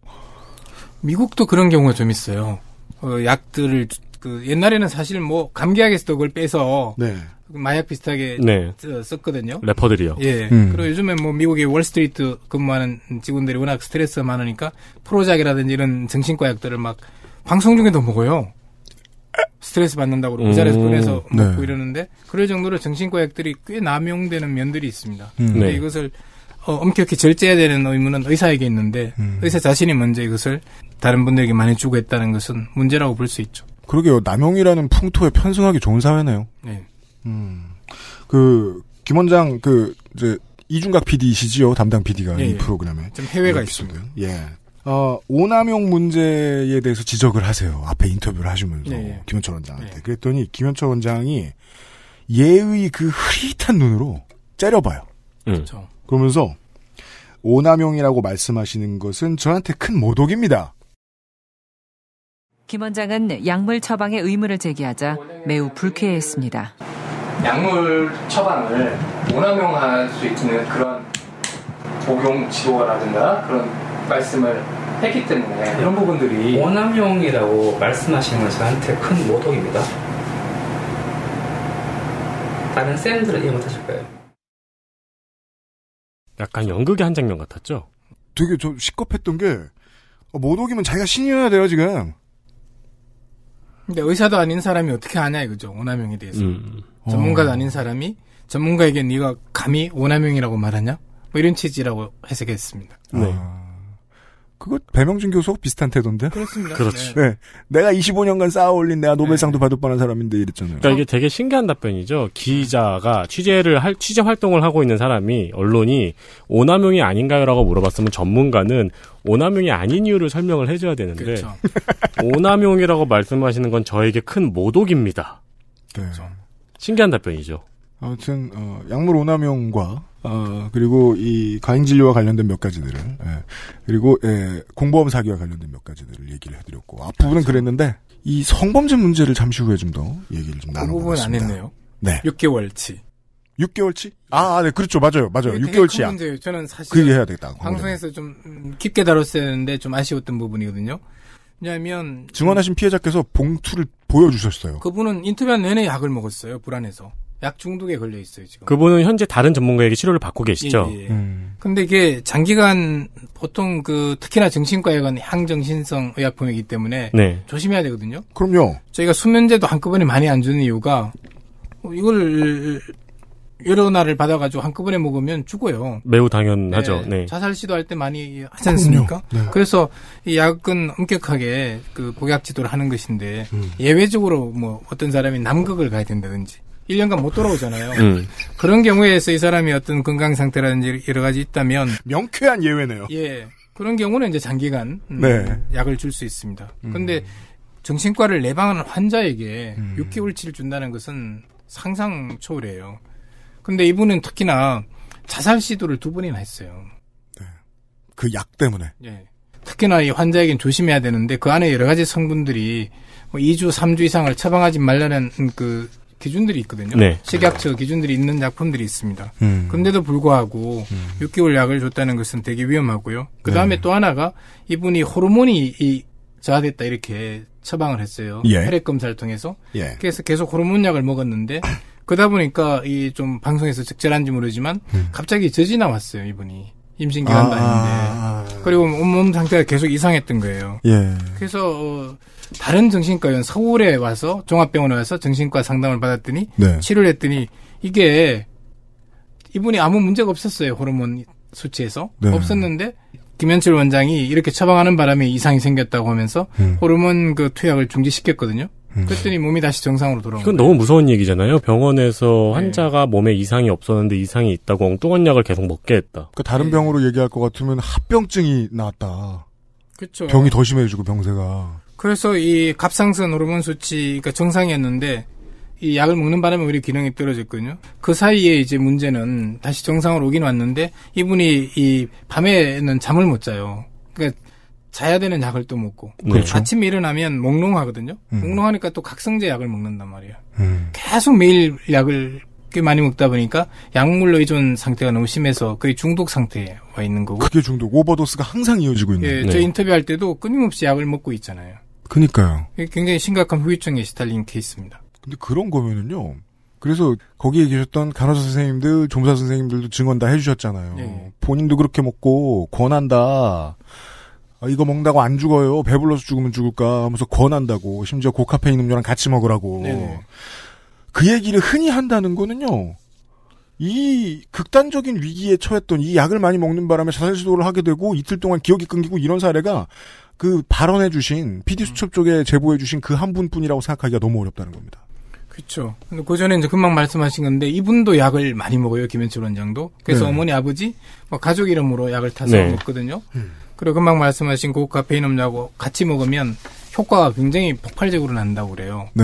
미국도 그런 경우가 좀 있어요. 어, 약들을 그 옛날에는 사실 뭐 감기약에서도 그걸 빼서 네. 마약 비슷하게 네. 썼거든요. 래퍼들이요. 예. 음. 그리고 요즘에 뭐 미국의 월스트리트 근무하는 직원들이 워낙 스트레스가 많으니까 프로작이라든지 이런 정신과 약들을 막 방송 중에도 먹어요. 스트레스 받는다고 그러고 그 음. 자리에서 보내서 네. 먹고 네. 이러는데 그럴 정도로 정신과약들이 꽤 남용되는 면들이 있습니다. 음. 근데 네. 이것을 어, 엄격히 절제해야 되는 의무는 의사에게 있는데 음. 의사 자신이 먼저 이것을 다른 분들에게 많이 주고 했다는 것은 문제라고 볼 수 있죠. 그러게요. 남용이라는 풍토에 편승하기 좋은 사회네요. 네. 음. 그 김원장 그 이제 이준각 PD이시지요 담당 PD가 예, 이 예. 프로그램에 좀 해외가 있습니다. 예. 어, 오남용 문제에 대해서 지적을 하세요. 앞에 인터뷰를 하시면서 네, 네. 김현철 원장한테. 네. 그랬더니 김현철 원장이 예의 그 흐릿한 눈으로 째려봐요. 음. 그렇죠. 그러면서 오남용이라고 말씀하시는 것은 저한테 큰 모독입니다. 김 원장은 약물 처방의 의무를 제기하자 매우 불쾌했습니다. 약물 처방을 오남용할 수 있는 그런 복용 지도라든가 그런 말씀을 했기 때문에 이런 네. 부분들이 원함용이라고 말씀하시는 건 저한테 큰 모독입니다. 다른 쌤들은 이해 못하실 거예요. 약간 연극의 한 장면 같았죠? 되게 좀 시겁했던 게 어, 모독이면 자기가 신이어야 돼요 지금. 근데 의사도 아닌 사람이 어떻게 아냐 이거죠 오남용에 대해서. 음. 어. 전문가도 아닌 사람이 전문가에게 네가 감히 오남용이라고 말하냐? 뭐 이런 취지라고 해석했습니다. 네. 아. 그거 배명준 교수하고 비슷한 태도인데? 그렇습니다. 그렇죠. 네. 내가 25년간 쌓아올린 내가 노벨상도 네. 받을 뻔한 사람인데 이랬잖아요. 그러니까 이게 되게 신기한 답변이죠. 기자가 취재를 할 취재 활동을 하고 있는 사람이 언론이 오남용이 아닌가요라고 물어봤으면 전문가는 오남용이 아닌 이유를 설명을 해줘야 되는데 그렇죠. 오남용이라고 말씀하시는 건 저에게 큰 모독입니다. 네. 그렇죠. 신기한 답변이죠. 아무튼 어, 약물 오남용과 어, 그리고 이 과잉 진료와 관련된 몇 가지들을 예. 그리고 예, 공범 사기와 관련된 몇 가지들을 얘기를 해드렸고 앞부분은 그랬는데 이 성범죄 문제를 잠시 후에 좀 더 얘기를 좀 그 나눠보겠습니다. 그 부분 안 했네요. 네. 6개월치. 6개월치? 아, 아, 네, 그렇죠. 맞아요. 맞아요. 6개월치야. 문제예요. 저는 사실 그게 해야 되겠다. 방송에서 좀 음, 깊게 다뤘었는데 좀 아쉬웠던 부분이거든요. 왜냐하면 증언하신 피해자께서 봉투를 보여주셨어요. 그분은 인터뷰한 내내 약을 먹었어요. 불안해서. 약 중독에 걸려 있어요 지금. 그분은 현재 다른 전문가에게 치료를 받고 예, 계시죠. 예, 예. 음. 근데 이게 장기간 보통 그 특히나 정신과에 관한 항정신성 의약품이기 때문에 네. 조심해야 되거든요. 그럼요. 저희가 수면제도 한꺼번에 많이 안 주는 이유가 뭐 이걸 여러 날을 받아가지고 한꺼번에 먹으면 죽어요. 매우 당연하죠. 네. 네. 자살 시도할 때 많이 하지 않습니까? 네. 그래서 이 약은 엄격하게 그 복약 지도를 하는 것인데 음. 예외적으로 뭐 어떤 사람이 남극을 가야 된다든지 1년간 못 돌아오잖아요. 음. 그런 경우에서 이 사람이 어떤 건강 상태라든지 여러 가지 있다면 명쾌한 예외네요. 예. 그런 경우는 이제 장기간 음, 네. 약을 줄 수 있습니다. 음. 근데 정신과를 내방하는 환자에게 음. 6개월치를 준다는 것은 상상 초월이에요. 근데 이분은 특히나 자살 시도를 두 번이나 했어요. 네. 그 약 때문에. 예. 특히나 이 환자에겐 조심해야 되는데 그 안에 여러 가지 성분들이 뭐 2주, 3주 이상을 처방하지 말라는 그 기준들이 있거든요. 네. 식약처 기준들이 있는 약품들이 있습니다. 음. 그런데도 불구하고 음. 6개월 약을 줬다는 것은 되게 위험하고요. 그 다음에 네. 또 하나가 이분이 호르몬이 저하됐다 이렇게 처방을 했어요. 예. 혈액 검사를 통해서. 예. 그래서 계속 호르몬 약을 먹었는데 그러다 보니까 이 좀 방송에서 적절한지 모르지만 음. 갑자기 젖이 나왔어요 이분이 임신 기간도 아. 아닌데 그리고 온몸 상태가 계속 이상했던 거예요. 예. 그래서 어, 다른 정신과 의원 서울에 와서 종합병원에 와서 정신과 상담을 받았더니 네. 치료를 했더니 이게 이분이 아무 문제가 없었어요 호르몬 수치에서 네. 없었는데 김현철 원장이 이렇게 처방하는 바람에 이상이 생겼다고 하면서 음. 호르몬 그 투약을 중지시켰거든요. 음. 그랬더니 몸이 다시 정상으로 돌아온 이건 거예요. 너무 무서운 얘기잖아요. 병원에서 네. 환자가 몸에 이상이 없었는데 이상이 있다고 엉뚱한 약을 계속 먹게 했다. 그 다른 네. 병으로 얘기할 것 같으면 합병증이 나왔다. 그렇 병이 더 심해지고 병세가. 그래서 이 갑상선 호르몬 수치가 정상이었는데 이 약을 먹는 바람에 우리 기능이 떨어졌거든요. 그 사이에 이제 문제는 다시 정상으로 오긴 왔는데 이분이 이 밤에는 잠을 못 자요. 그러니까 자야 되는 약을 또 먹고 네. 그렇죠. 아침에 일어나면 몽롱하거든요. 음. 몽롱하니까 또 각성제 약을 먹는단 말이에요. 음. 계속 매일 약을 꽤 많이 먹다 보니까 약물로 의존 상태가 너무 심해서 거의 중독 상태에 와 있는 거고. 그게 중독 오버도스가 항상 이어지고 있는. 예, 네. 저 인터뷰할 때도 끊임없이 약을 먹고 있잖아요. 그니까요. 예, 굉장히 심각한 후유증이 시달린 케이스입니다. 근데 그런 거면은요. 그래서 거기에 계셨던 간호사 선생님들, 조무사 선생님들도 증언 다 해주셨잖아요. 네. 본인도 그렇게 먹고 권한다. 아, 이거 먹는다고 안 죽어요. 배불러서 죽으면 죽을까 하면서 권한다고. 심지어 고카페인 음료랑 같이 먹으라고. 네네. 네. 그 얘기를 흔히 한다는 거는요. 이 극단적인 위기에 처했던 이 약을 많이 먹는 바람에 자살 시도를 하게 되고 이틀 동안 기억이 끊기고 이런 사례가 그 발언해주신 PD수첩 음. 쪽에 제보해주신 그 한 분뿐이라고 생각하기가 너무 어렵다는 겁니다. 그렇죠. 근그 전에 이제 금방 말씀하신 건데 이분도 약을 많이 먹어요 김현철 원장도. 그래서 네. 어머니 아버지 뭐 가족 이름으로 약을 타서 네. 먹거든요. 음. 그리고 금방 말씀하신 고카페인 그 음료하고 같이 먹으면 효과가 굉장히 폭발적으로 난다고 그래요. 네.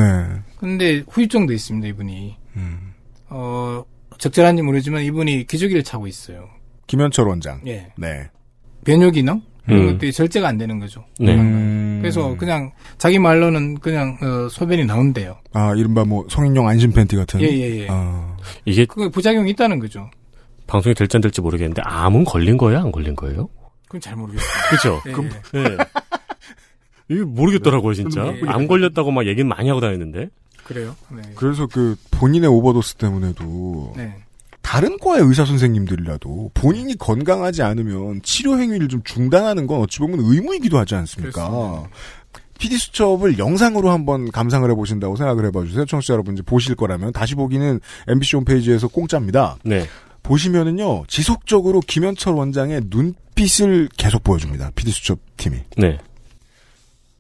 근데 후유증도 있습니다 이분이. 음. 어 적절한지 모르지만 이분이 기저귀를 차고 있어요. 김현철 원장. 예. 네. 변효 기능? 그런 음. 것들이 절제가 안 되는 거죠. 네. 음. 음. 그래서 그냥 자기 말로는 그냥 어, 소변이 나온대요. 아 이른바 뭐 성인용 안심 팬티 같은. 예예예. 예, 예. 아. 이게 그 부작용이 있다는 거죠. 방송이 될지 안 될지 모르겠는데 암은 걸린 거예요, 안 걸린 거예요? 그건 잘 모르겠어요. 그렇죠. 예, 그 예. 네. 이게 모르겠더라고요, 진짜. 암 예. 걸렸다고 막 얘기는 많이 하고 다녔는데. 그래요. 네. 그래서 그 본인의 오버도스 때문에도 네. 다른 과의 의사 선생님들이라도 본인이 건강하지 않으면 치료 행위를 좀 중단하는 건 어찌 보면 의무이기도 하지 않습니까? 그렇습니다. PD 수첩을 영상으로 한번 감상을 해보신다고 생각을 해봐주세요. 청취자 여러분 이제 보실 거라면 다시 보기는 MBC 홈페이지에서 공짜입니다. 네. 보시면은요 지속적으로 김현철 원장의 눈빛을 계속 보여줍니다. PD 수첩 팀이. 네.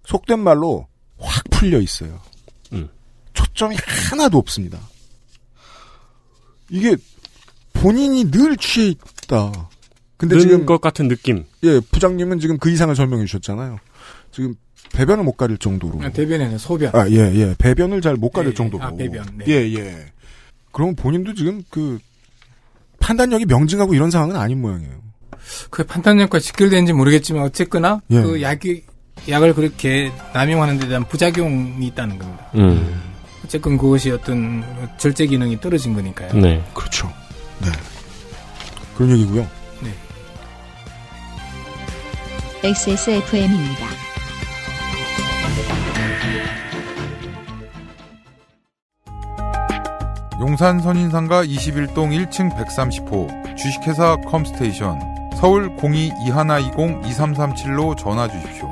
속된 말로 확 풀려 있어요. 음. 초점이 하나도 없습니다. 이게 본인이 늘 취해 있다. 근데 지금 것 같은 느낌. 예, 부장님은 지금 그 이상을 설명해 주셨잖아요. 지금 배변을 못 가릴 정도로. 아, 대변에는 소변. 아, 예, 예. 배변을 잘 못 가릴 예, 예, 정도로. 아, 배변. 네. 예, 예. 그럼 본인도 지금 그 판단력이 명징하고 이런 상황은 아닌 모양이에요. 그 판단력과 직결되는지 모르겠지만 어쨌거나 예. 그 약이 약을 그렇게 남용하는 데 대한 부작용이 있다는 겁니다. 음. 어쨌건 그것이 어떤 절제 기능이 떨어진 거니까요. 네, 그렇죠. 네. 그런 얘기고요. 네. XSFM입니다. 용산 선인상가 21동 1층 130호 주식회사 컴스테이션 서울 02-2120-2337로 전화 주십시오.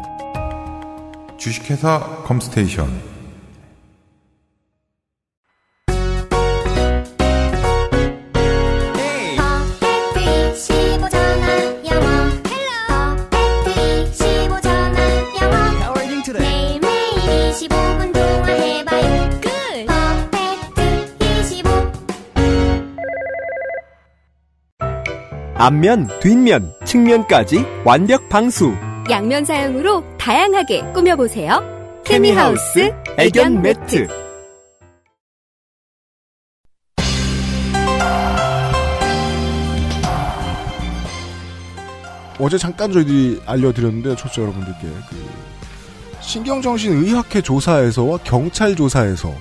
주식회사 컴스테이션 앞면, 뒷면, 측면까지 완벽 방수. 양면 사용으로 다양하게 꾸며보세요. 케미하우스 애견 매트. 어제 잠깐 저희들이 알려드렸는데 초청 여러분들께 그 신경정신의학회 조사에서와 경찰 조사에서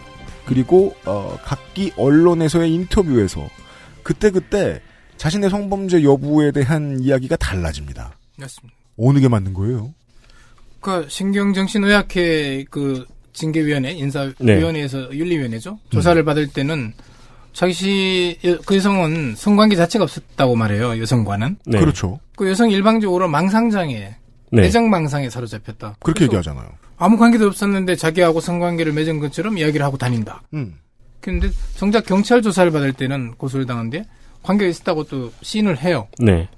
그리고 어, 각기 언론에서의 인터뷰에서 그때그때 자신의 성범죄 여부에 대한 이야기가 달라집니다. 맞습니다. 어느 게 맞는 거예요? 그 그러니까 신경정신의학회 그 징계위원회 인사위원회에서 네. 윤리위원회죠 조사를 음. 받을 때는 자기 그 여성은 성관계 자체가 없었다고 말해요 여성과는 네. 그렇죠. 그 여성 일방적으로 망상장애 네. 매정망상에 사로잡혔다. 그렇게 얘기하잖아요. 아무 관계도 없었는데 자기하고 성관계를 맺은 것처럼 이야기를 하고 다닌다. 음. 근데 정작 경찰 조사를 받을 때는 고소를 당한데 관계가 있었다고 또 시인을 해요. 네.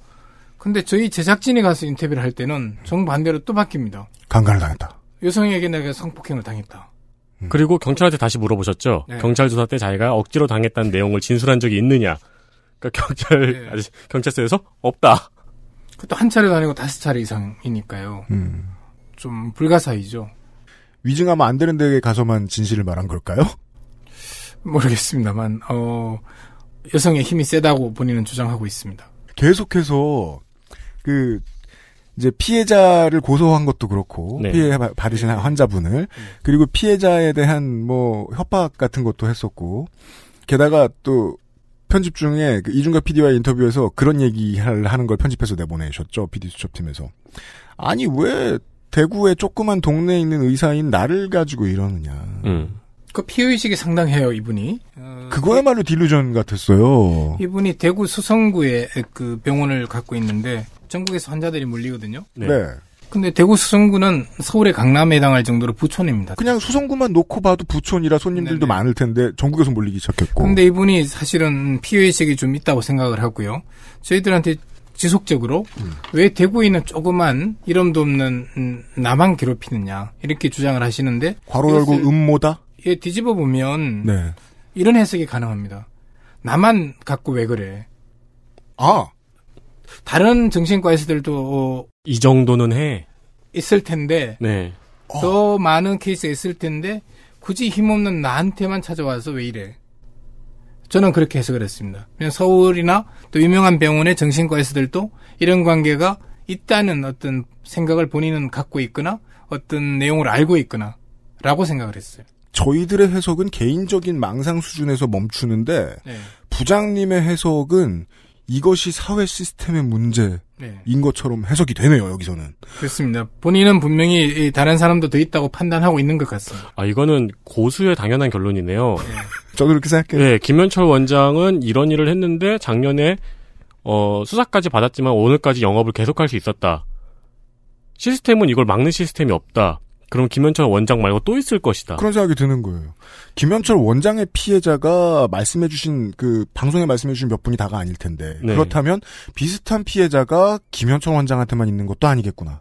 근데 저희 제작진이 가서 인터뷰를 할 때는 정반대로 또 바뀝니다. 강간을 당했다. 여성에게 내가 성폭행을 당했다. 음. 그리고 경찰한테 다시 물어보셨죠? 네. 경찰 조사 때 자기가 억지로 당했다는 내용을 진술한 적이 있느냐? 그러니까 경찰 네. 경찰서에서 없다. 그것도 한 차례도 아니고 다섯 차례 이상이니까요. 음. 좀 불가사의죠. 위증하면 안 되는 데에 가서만 진실을 말한 걸까요? 모르겠습니다만 어 여성의 힘이 세다고 본인은 주장하고 있습니다. 계속해서 그 이제 피해자를 고소한 것도 그렇고 네. 피해 받으신 환자분을 그리고 피해자에 대한 뭐 협박 같은 것도 했었고 게다가 또 편집 중에 그이준갑 PD와 인터뷰에서 그런 얘기를 하는 걸 편집해서 내보내셨죠 PD 수첩팀에서 아니 왜 대구의 조그만 동네에 있는 의사인 나를 가지고 이러느냐. 음. 그 피의식이 상당해요, 이분이. 어, 그거야말로 딜루전 같았어요. 이분이 대구 수성구에 그 병원을 갖고 있는데 전국에서 환자들이 몰리거든요. 네. 네. 근데 대구 수성구는 서울의 강남에 해당할 정도로 부촌입니다. 그냥 수성구만 놓고 봐도 부촌이라 손님들도 네네. 많을 텐데 전국에서 몰리기 시작했고. 근데 이분이 사실은 피해의식이 좀 있다고 생각을 하고요. 저희들한테 지속적으로 음. 왜 대구에 있는 조그만 이름도 없는 나만 음, 괴롭히느냐 이렇게 주장을 하시는데 과로 열고 음모다? 예, 뒤집어 보면 네. 이런 해석이 가능합니다. 나만 갖고 왜 그래? 아 다른 정신과 에서들도이 정도는 해 있을 텐데 네. 더 어. 많은 케이스 있을 텐데 굳이 힘없는 나한테만 찾아와서 왜 이래? 저는 그렇게 해석을 했습니다. 그냥 서울이나 또 유명한 병원의 정신과 에서들도 이런 관계가 있다는 어떤 생각을 본인은 갖고 있거나 어떤 내용을 알고 있거나 라고 생각을 했어요. 저희들의 해석은 개인적인 망상 수준에서 멈추는데 네. 부장님의 해석은 이것이 사회 시스템의 문제인 네. 것처럼 해석이 되네요 여기서는 그렇습니다 본인은 분명히 다른 사람도 돼 있다고 판단하고 있는 것 같습니다 아 이거는 고수의 당연한 결론이네요 네. 저도 그렇게 생각해요 네, 김현철 원장은 이런 일을 했는데 작년에 어, 수사까지 받았지만 오늘까지 영업을 계속할 수 있었다 시스템은 이걸 막는 시스템이 없다 그럼 김현철 원장 말고 또 있을 것이다. 그런 생각이 드는 거예요. 김현철 원장의 피해자가 말씀해주신 그 방송에 말씀해주신 몇 분이 다가 아닐 텐데 네. 그렇다면 비슷한 피해자가 김현철 원장한테만 있는 것도 아니겠구나.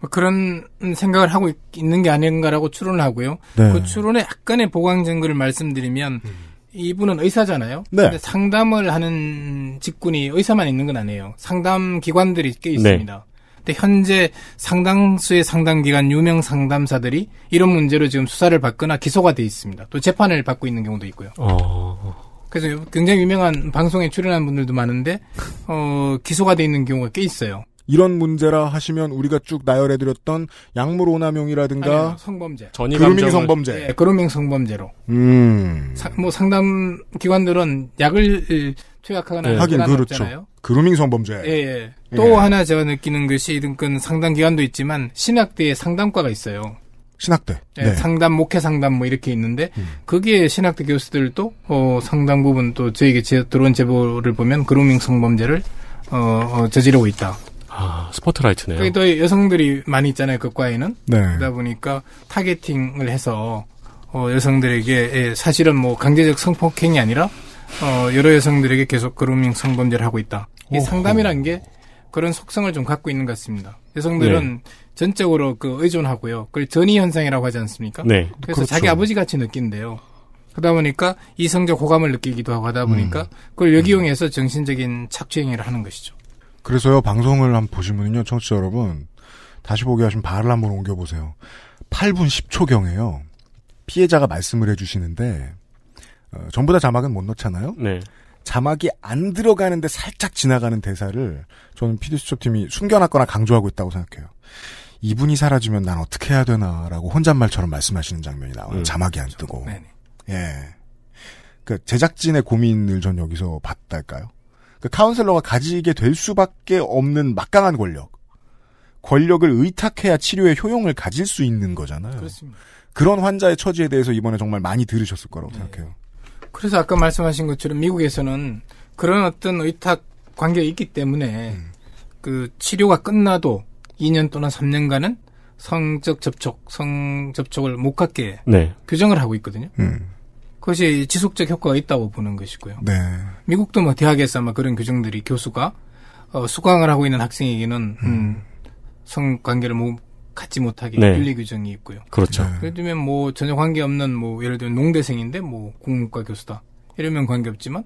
뭐 그런 생각을 하고 있는 게 아닌가라고 추론을 하고요. 네. 그 추론에 약간의 보강 증거를 말씀드리면 음. 이분은 의사잖아요. 네. 상담을 하는 직군이 의사만 있는 건 아니에요. 상담 기관들이 꽤 있습니다. 네. 때 현재 상당수의 상당 기간 유명 상담사들이 이런 문제로 지금 수사를 받거나 기소가 돼 있습니다. 또 재판을 받고 있는 경우도 있고요. 어... 그래서 굉장히 유명한 방송에 출연한 분들도 많은데 어, 기소가 돼 있는 경우가 꽤 있어요. 이런 문제라 하시면 우리가 쭉 나열해드렸던 약물 오남용이라든가 아니요, 성범죄, 그루밍 성범죄, 네, 그루밍 성범죄로. 음. 사, 뭐 상담 기관들은 약을 투약하거나 네. 하긴 그렇죠. 잖아요 그루밍 성범죄. 예, 예. 예. 또 예. 하나 제가 느끼는 것이 등끈 상담 기관도 있지만 신학대에 상담과가 있어요. 신학대. 네. 네. 상담, 목회 상담 뭐 이렇게 있는데 음. 거기에 신학대 교수들도 어, 상당 부분 또 저에게 들어온 제보를 보면 그루밍 성범죄를 어, 어, 저지르고 있다. 아, 스포트라이트네요. 그게 또 여성들이 많이 있잖아요, 그과에는. 네. 그러다 보니까 타겟팅을 해서 어, 여성들에게 예, 사실은 뭐 강제적 성폭행이 아니라 어, 여러 여성들에게 계속 그루밍 성범죄를 하고 있다. 이 상담이란 게 그런 속성을 좀 갖고 있는 것 같습니다. 여성들은 네. 전적으로 그 의존하고요. 그걸 전이 현상이라고 하지 않습니까? 네. 그래서 그렇죠. 자기 아버지 같이 느낀대요. 그러다 보니까 이성적 호감을 느끼기도 하고 하다 보니까 음. 그걸 음. 역이용해서 음. 정신적인 착취행위를 하는 것이죠. 그래서요 방송을 한번 보시면요 청취자 여러분 다시 보기 하시면 발을 한번 옮겨보세요. 8분 10초경에요. 피해자가 말씀을 해주시는데 어, 전부 다 자막은 못 넣잖아요. 네. 자막이 안 들어가는데 살짝 지나가는 대사를 저는 피디 수첩팀이 숨겨놨거나 강조하고 있다고 생각해요. 이분이 사라지면 난 어떻게 해야 되나라고 혼잣말처럼 말씀하시는 장면이 나와요. 음, 자막이 안 뜨고. 네네. 예. 그 제작진의 고민을 전 여기서 봤달까요? 그 카운셀러가 가지게 될 수밖에 없는 막강한 권력. 권력을 의탁해야 치료의 효용을 가질 수 있는 거잖아요. 그렇습니다. 그런 환자의 처지에 대해서 이번에 정말 많이 들으셨을 거라고 네. 생각해요. 그래서 아까 말씀하신 것처럼 미국에서는 그런 어떤 의탁 관계가 있기 때문에 음. 그 치료가 끝나도 2년 또는 3년간은 성적 접촉, 성 접촉을 못 갖게 네. 규정을 하고 있거든요. 음. 그것이 지속적 효과가 있다고 보는 것이고요. 네. 미국도 뭐 대학에서 아마 그런 규정들이 교수가 어, 수강을 하고 있는 학생에게는 음. 음, 성 관계를 못 갖지 못하게 네. 윤리 규정이 있고요. 그렇죠. 네. 예를 들면 뭐 전혀 관계없는 뭐 예를 들면 농대생인데 뭐 국문과 교수다. 이러면 관계없지만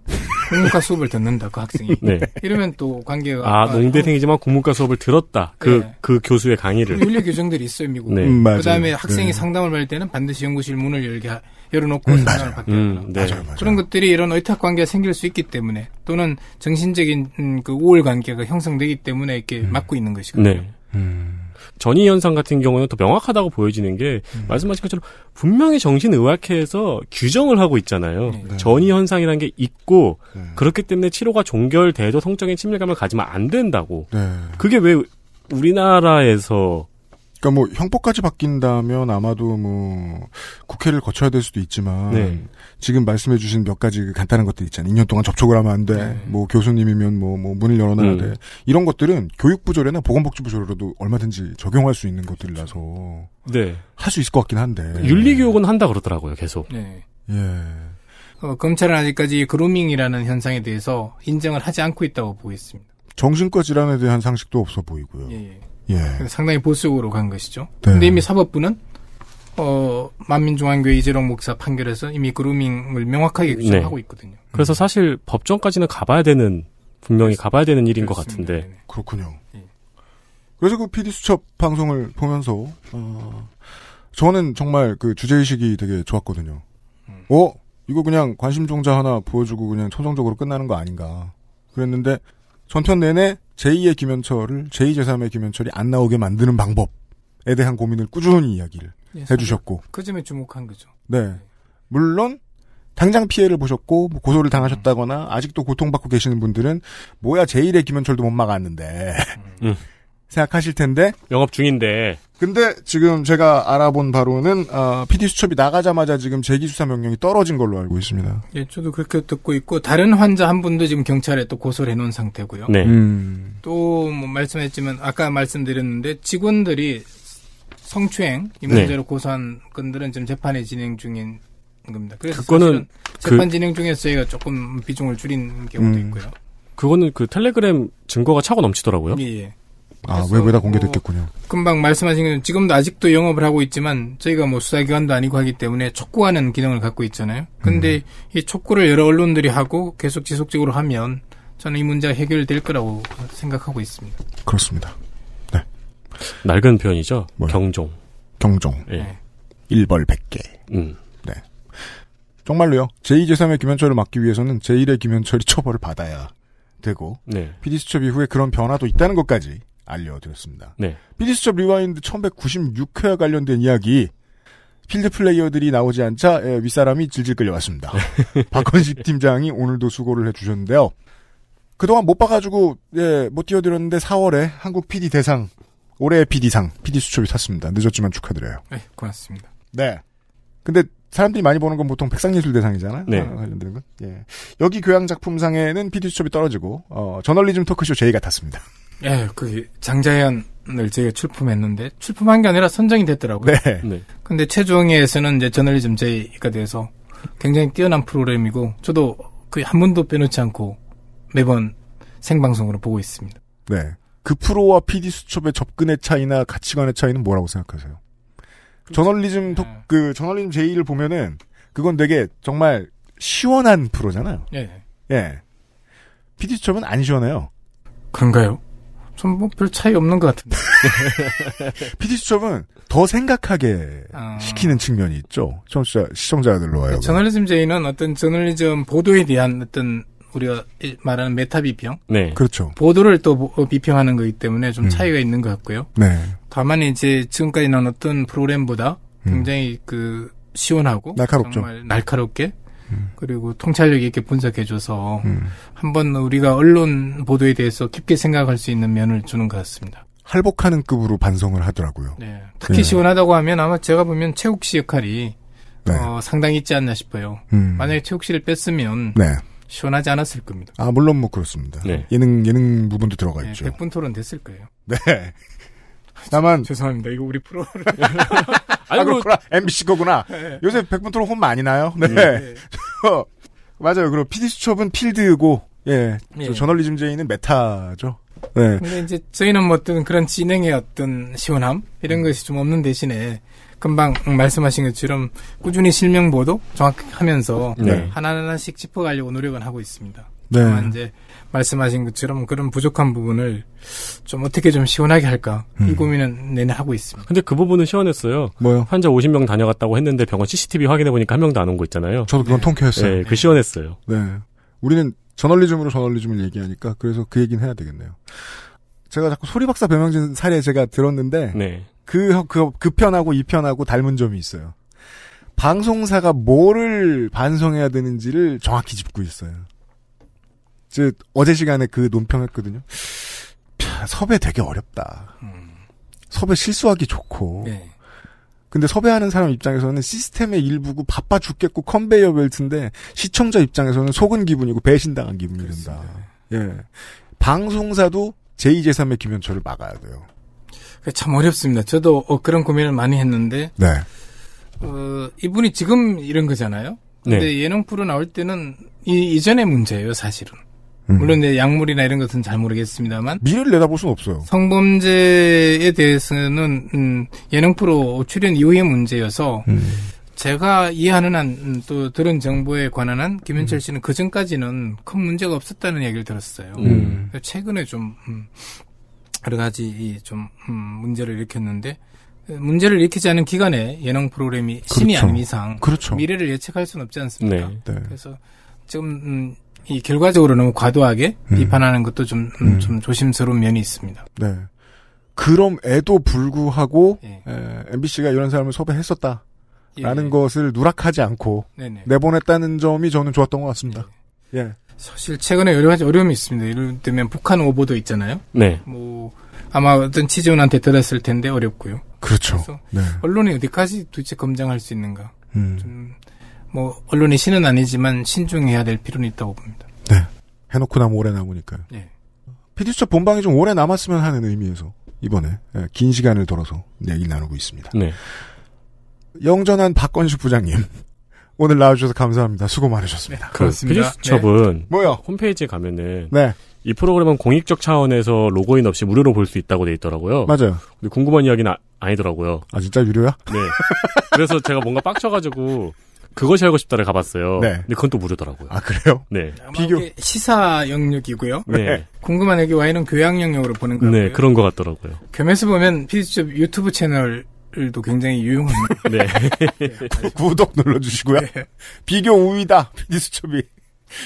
국문과 수업을 듣는다 그 학생이. 네. 이러면 또 관계가 아 농대생이지만 국문과 수업을 들었다 그그 네. 그 교수의 강의를. 그 윤리 규정들이 있어요 미국. 네. 음, 그다음에 학생이 네. 상담을 받을 때는 반드시 연구실 문을 열게 열어놓고 음, 상담을 받게 음, 합니다. 음, 네. 맞아요, 맞아요. 그런 것들이 이런 의탁 관계가 생길 수 있기 때문에 또는 정신적인 음, 그 우월 관계가 형성되기 때문에 이렇게 음. 막고 있는 것이거든요. 네. 음. 전이 현상 같은 경우는 더 명확하다고 보여지는 게 음. 말씀하신 것처럼 분명히 정신의학회에서 규정을 하고 있잖아요. 네. 네. 전이 현상이라는 게 있고 네. 그렇기 때문에 치료가 종결돼도 성적인 침밀감을 가지면 안 된다고. 네. 그게 왜 우리나라에서 그러니까 뭐 형법까지 바뀐다면 아마도 뭐 국회를 거쳐야 될 수도 있지만 네. 지금 말씀해주신 몇 가지 그 간단한 것들 있잖아요. 2년 동안 접촉을 하면 안 돼. 네. 뭐 교수님이면 뭐, 뭐 문을 열어놔야 음. 돼. 이런 것들은 교육부조례나 보건복지부조례로도 얼마든지 적용할 수 있는 것들이라서 네. 할 수 있을 것 같긴 한데 네. 윤리교육은 한다 그러더라고요. 계속. 네. 예. 어, 검찰은 아직까지 그루밍이라는 현상에 대해서 인정을 하지 않고 있다고 보고 있습니다. 정신과 질환에 대한 상식도 없어 보이고요. 예. 예. 예. 그러니까 상당히 보수적으로 간 것이죠. 네. 근데 이미 사법부는 어, 만민중앙교회 이재룡 목사 판결에서 이미 그루밍을 명확하게 네. 규정하고 네. 있거든요. 그래서 음. 사실 법정까지는 가봐야 되는 분명히 가봐야 되는 일인 그렇습니다. 것 같은데. 네, 네. 그렇군요. 예. 그래서 그 PD 수첩 방송을 보면서 어, 저는 정말 그 주제 의식이 되게 좋았거든요. 음. 어, 이거 그냥 관심 종자 하나 보여주고 그냥 초정적으로 끝나는 거 아닌가. 그랬는데 전편 내내 제2의 김현철을 제2, 제3의 김현철이 안 나오게 만드는 방법에 대한 고민을 꾸준히 이야기를 예, 해주셨고 그 점에 주목한 거죠. 네, 예. 물론 당장 피해를 보셨고 뭐 고소를 당하셨다거나 아직도 고통받고 계시는 분들은 뭐야 제1의 김현철도 못 막았는데 음. 생각하실 텐데 영업 중인데 근데 지금 제가 알아본 바로는 어, PD 수첩이 나가자마자 지금 재기수사 명령이 떨어진 걸로 알고 있습니다. 예, 저도 그렇게 듣고 있고 다른 환자 한 분도 지금 경찰에 또 고소를 해놓은 상태고요. 네. 음. 또뭐 말씀했지만 아까 말씀드렸는데 직원들이 성추행 이 문제로 네. 고소한 건들은 지금 재판에 진행 중인 겁니다. 그래서 그거는 그 재판 그... 진행 중에 저희가 조금 비중을 줄인 경우도 음. 있고요. 그거는 그 텔레그램 증거가 차고 넘치더라고요. 예, 예. 아 외부에다 뭐 공개됐겠군요. 뭐 금방 말씀하신 것처 지금도 아직도 영업을 하고 있지만 저희가 뭐 수사기관도 아니고 하기 때문에 촉구하는 기능을 갖고 있잖아요. 근데 음. 이 촉구를 여러 언론들이 하고 계속 지속적으로 하면 저는 이 문제가 해결될 거라고 생각하고 있습니다. 그렇습니다. 네. 낡은 표현이죠. 뭐요? 경종. 경종. 예. 네. 일벌 0개 음. 네. 정말로요. 제2, 제3의 김현철을 막기 위해서는 제1의 김현철이 처벌을 받아야 되고 네. PD 수첩 이후에 그런 변화도 있다는 것까지 알려드렸습니다. 네. 빌리수첩 리와인드 1196회와 관련된 이야기 필드 플레이어들이 나오지 않자 예, 윗사람이 질질 끌려왔습니다. 박건식 팀장이 오늘도 수고를 해주셨는데요. 그동안 못 봐가지고 예, 못 띄워드렸는데 4월에 한국 PD 대상 올해의 PD상 PD 수첩이 탔습니다. 늦었지만 축하드려요. 네, 고맙습니다. 네. 근데 사람들이 많이 보는 건 보통 백상예술 대상이잖아요. 네. 아, 관련되 건. 예. 여기 교양 작품상에는 PD 수첩이 떨어지고 어, 저널리즘 토크쇼 제의가 탔습니다. 예, 그 장자연을 제가 출품했는데 출품한 게 아니라 선정이 됐더라고요. 네. 네. 근데 최종에서는 이제 저널리즘 제의가 돼서 굉장히 뛰어난 프로그램이고 저도 그 한 번도 빼놓지 않고 매번 생방송으로 보고 있습니다. 네. 그 프로와 PD 수첩의 접근의 차이나 가치관의 차이는 뭐라고 생각하세요? 그렇죠. 저널리즘 네. 그 저널리즘 제의를 보면은 그건 되게 정말 시원한 프로잖아요. 네. 예. PD 예. 수첩은 안 시원해요. 그런가요? 전뭐별 차이 없는 것 같은데. PD 수첩은 더 생각하게 어... 시키는 측면이 있죠. 청취자, 시청자들로 와요. 그 그러니까 저널리즘 제의는 어떤 저널리즘 보도에 대한 어떤 우리가 말하는 메타 비평. 네. 그렇죠. 보도를 또 어, 비평하는 거기 때문에 좀 음. 차이가 음. 있는 것 같고요. 네. 다만 이제 지금까지 나온 어떤 프로그램보다 음. 굉장히 음. 그 시원하고 날카롭죠. 정말 날카롭게 그리고 통찰력 있게 분석해줘서 음. 한번 우리가 언론 보도에 대해서 깊게 생각할 수 있는 면을 주는 것 같습니다. 할복하는 급으로 반성을 하더라고요. 네. 네. 특히 네. 시원하다고 하면 아마 제가 보면 최욱 씨 역할이 네. 어, 상당히 있지 않나 싶어요. 음. 만약에 최욱 씨를 뺐으면 네. 시원하지 않았을 겁니다. 아 물론 뭐 그렇습니다. 네. 예능 예능 부분도 들어가 네, 있죠. 1 0 0분 토론 됐을 거예요. 네. 다만 죄송합니다. 이거 우리 프로를 아니, 아, 그렇구나. MBC 거구나. 네. 요새 백분토론 혼 많이 나요. 네. 네. 네. 어, 맞아요. 그리고 PD 수첩은 필드고 예. 예. 저널리즘 제이는 메타죠. 네. 근데 이제 저희는 뭐 어떤 그런 진행의 어떤 시원함 이런 음. 것이 좀 없는 대신에 금방 말씀하신 것처럼 꾸준히 실명 보도 정확하면서 히 네. 네. 하나하나씩 짚어가려고 노력은 하고 있습니다. 네. 다만 이제 말씀하신 것처럼 그런 부족한 부분을 좀 어떻게 좀 시원하게 할까 음. 이 고민은 내내 하고 있습니다. 근데 그 부분은 시원했어요. 뭐요? 환자 50명 다녀갔다고 했는데 병원 CCTV 확인해 보니까 한 명도 안 온 거 있잖아요. 저도 그건 네. 통쾌했어요. 네, 그 시원했어요. 네, 우리는 저널리즘으로 저널리즘을 얘기하니까 그래서 그 얘기는 해야 되겠네요. 제가 자꾸 소리박사 배명진 사례 제가 들었는데 네. 그, 그, 그 편하고 이 편하고 닮은 점이 있어요. 방송사가 뭐를 반성해야 되는지를 정확히 짚고 있어요. 즉, 어제 시간에 그 논평했거든요. 섭외 되게 어렵다. 음. 섭외 실수하기 좋고. 네. 근데 섭외하는 사람 입장에서는 시스템의 일부고 바빠 죽겠고 컨베이어 벨트인데 시청자 입장에서는 속은 기분이고 배신당한 기분이 든다. 네. 예. 방송사도 제2, 제3의 김현철을 막아야 돼요. 그 참 어렵습니다. 저도 어, 그런 고민을 많이 했는데 네. 어, 이분이 지금 이런 거잖아요. 근데 네. 예능 프로 나올 때는 이 이전의 문제예요, 사실은. 음. 물론 이제 약물이나 이런 것은 잘 모르겠습니다만 미래를 내다볼 수 없어요. 성범죄에 대해서는 음, 예능 프로 출연 이후의 문제여서 음. 제가 이해하는 한또 음, 들은 정보에 관한 한 김현철 음. 씨는 그 전까지는 큰 문제가 없었다는 얘기를 들었어요. 음. 최근에 좀 음, 여러 가지 좀 음, 문제를 일으켰는데 문제를 일으키지 않은 기간에 예능 프로그램이 그렇죠. 이 아닌 이상 그렇죠. 미래를 예측할 수는 없지 않습니까? 네. 네. 그래서 지금 음, 이 결과적으로 너무 과도하게 음. 비판하는 것도 좀좀 음, 음, 좀 조심스러운 면이 있습니다. 네. 그럼에도 불구하고 예. 에, MBC가 이런 사람을 섭외했었다. 예. 라는 예. 것을 누락하지 않고 네네. 내보냈다는 점이 저는 좋았던 것 같습니다. 예. 예. 사실 최근에 여러 가지 어려움이 있습니다. 예를 들면 북한 오보도 있잖아요. 네. 뭐 아마 어떤 취재원한테 들었을 텐데 어렵고요. 그렇죠. 네. 언론이 어디까지 도대체 검증할 수 있는가. 음. 좀뭐언론이 신은 아니지만 신중해야 될 필요는 있다고 봅니다. 네. 해놓고 나면 오래 남으니까요. 네. 예. 피디수첩 본방이 좀 오래 남았으면 하는 의미에서 이번에 예, 긴 시간을 돌아서 얘기를 나누고 있습니다. 네. 영전한 박건식 부장님. 오늘 나와주셔서 감사합니다. 수고 많으셨습니다. 네, 그 그렇습니다. 퓨처분 네. 뭐요? 홈페이지에 가면은 네. 이 프로그램은 공익적 차원에서 로그인 없이 무료로 볼 수 있다고 돼 있더라고요. 맞아요. 근데 궁금한 이야기는 아, 니더라고요아 진짜 유료야? 네. 그래서 제가 뭔가 빡쳐가지고 그것이 알고 싶다를 가봤어요. 네. 근데 그건 또 무료더라고요. 아 그래요? 네. 비교 시사 영역이고요. 네. 네. 궁금한 얘기 와이는 교양 영역으로 보는 거예요. 네, 그런 것 같더라고요. 겸해서 보면 피디집 유튜브 채널 도 굉장히 유용한. 네. 네 구독 눌러주시고요. 네. 비교 우위다. 피디수첩이.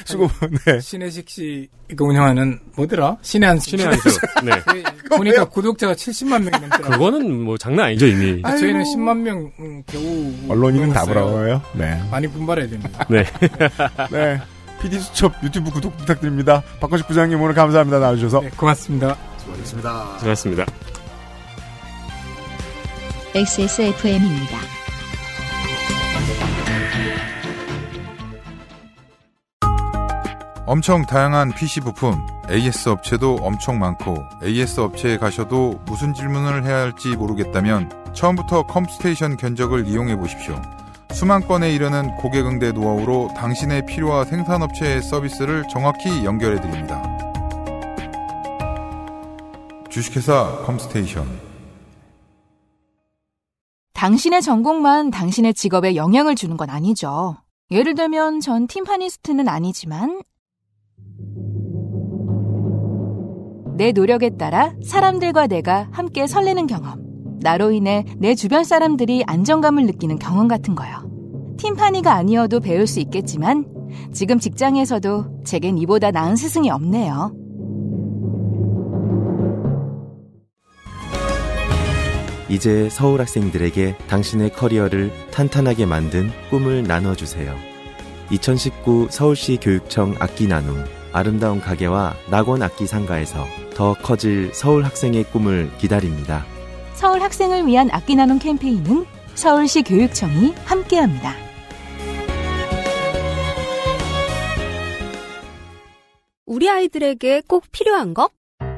수고, 네. 신혜식 씨 이거 운영하는, 뭐더라? 신의 한수. 신의 한 씨. 네. 그, 보니까 구독자가 70만 명이 넘더라 그거는 뭐 장난 아니죠, 이미. 아, 저희는 10만 명, 음, 겨우. 언론인은 다불어요 네. 많이 분발해야 됩니다. 네. 네. 피디수첩 유튜브 구독 부탁드립니다. 박건식 부장님 오늘 감사합니다. 나와주셔서. 네, 고맙습니다. 수고하셨습니다. 수고하셨습니다. XSFM입니다. 엄청 다양한 PC 부품, AS 업체도 엄청 많고 AS 업체에 가셔도 무슨 질문을 해야 할지 모르겠다면 처음부터 컴스테이션 견적을 이용해 보십시오. 수만 건에 이르는 고객 응대 노하우로 당신의 필요와 생산업체의 서비스를 정확히 연결해 드립니다. 주식회사 컴스테이션 당신의 전공만 당신의 직업에 영향을 주는 건 아니죠. 예를 들면 전 팀파니스트는 아니지만 내 노력에 따라 사람들과 내가 함께 설레는 경험, 나로 인해 내 주변 사람들이 안정감을 느끼는 경험 같은 거요. 팀파니가 아니어도 배울 수 있겠지만 지금 직장에서도 제겐 이보다 나은 스승이 없네요. 이제 서울 학생들에게 당신의 커리어를 탄탄하게 만든 꿈을 나눠주세요. 2019 서울시 교육청 악기 나눔 아름다운 가게와 낙원 악기 상가에서 더 커질 서울 학생의 꿈을 기다립니다. 서울 학생을 위한 악기 나눔 캠페인은 서울시 교육청이 함께합니다. 우리 아이들에게 꼭 필요한 것?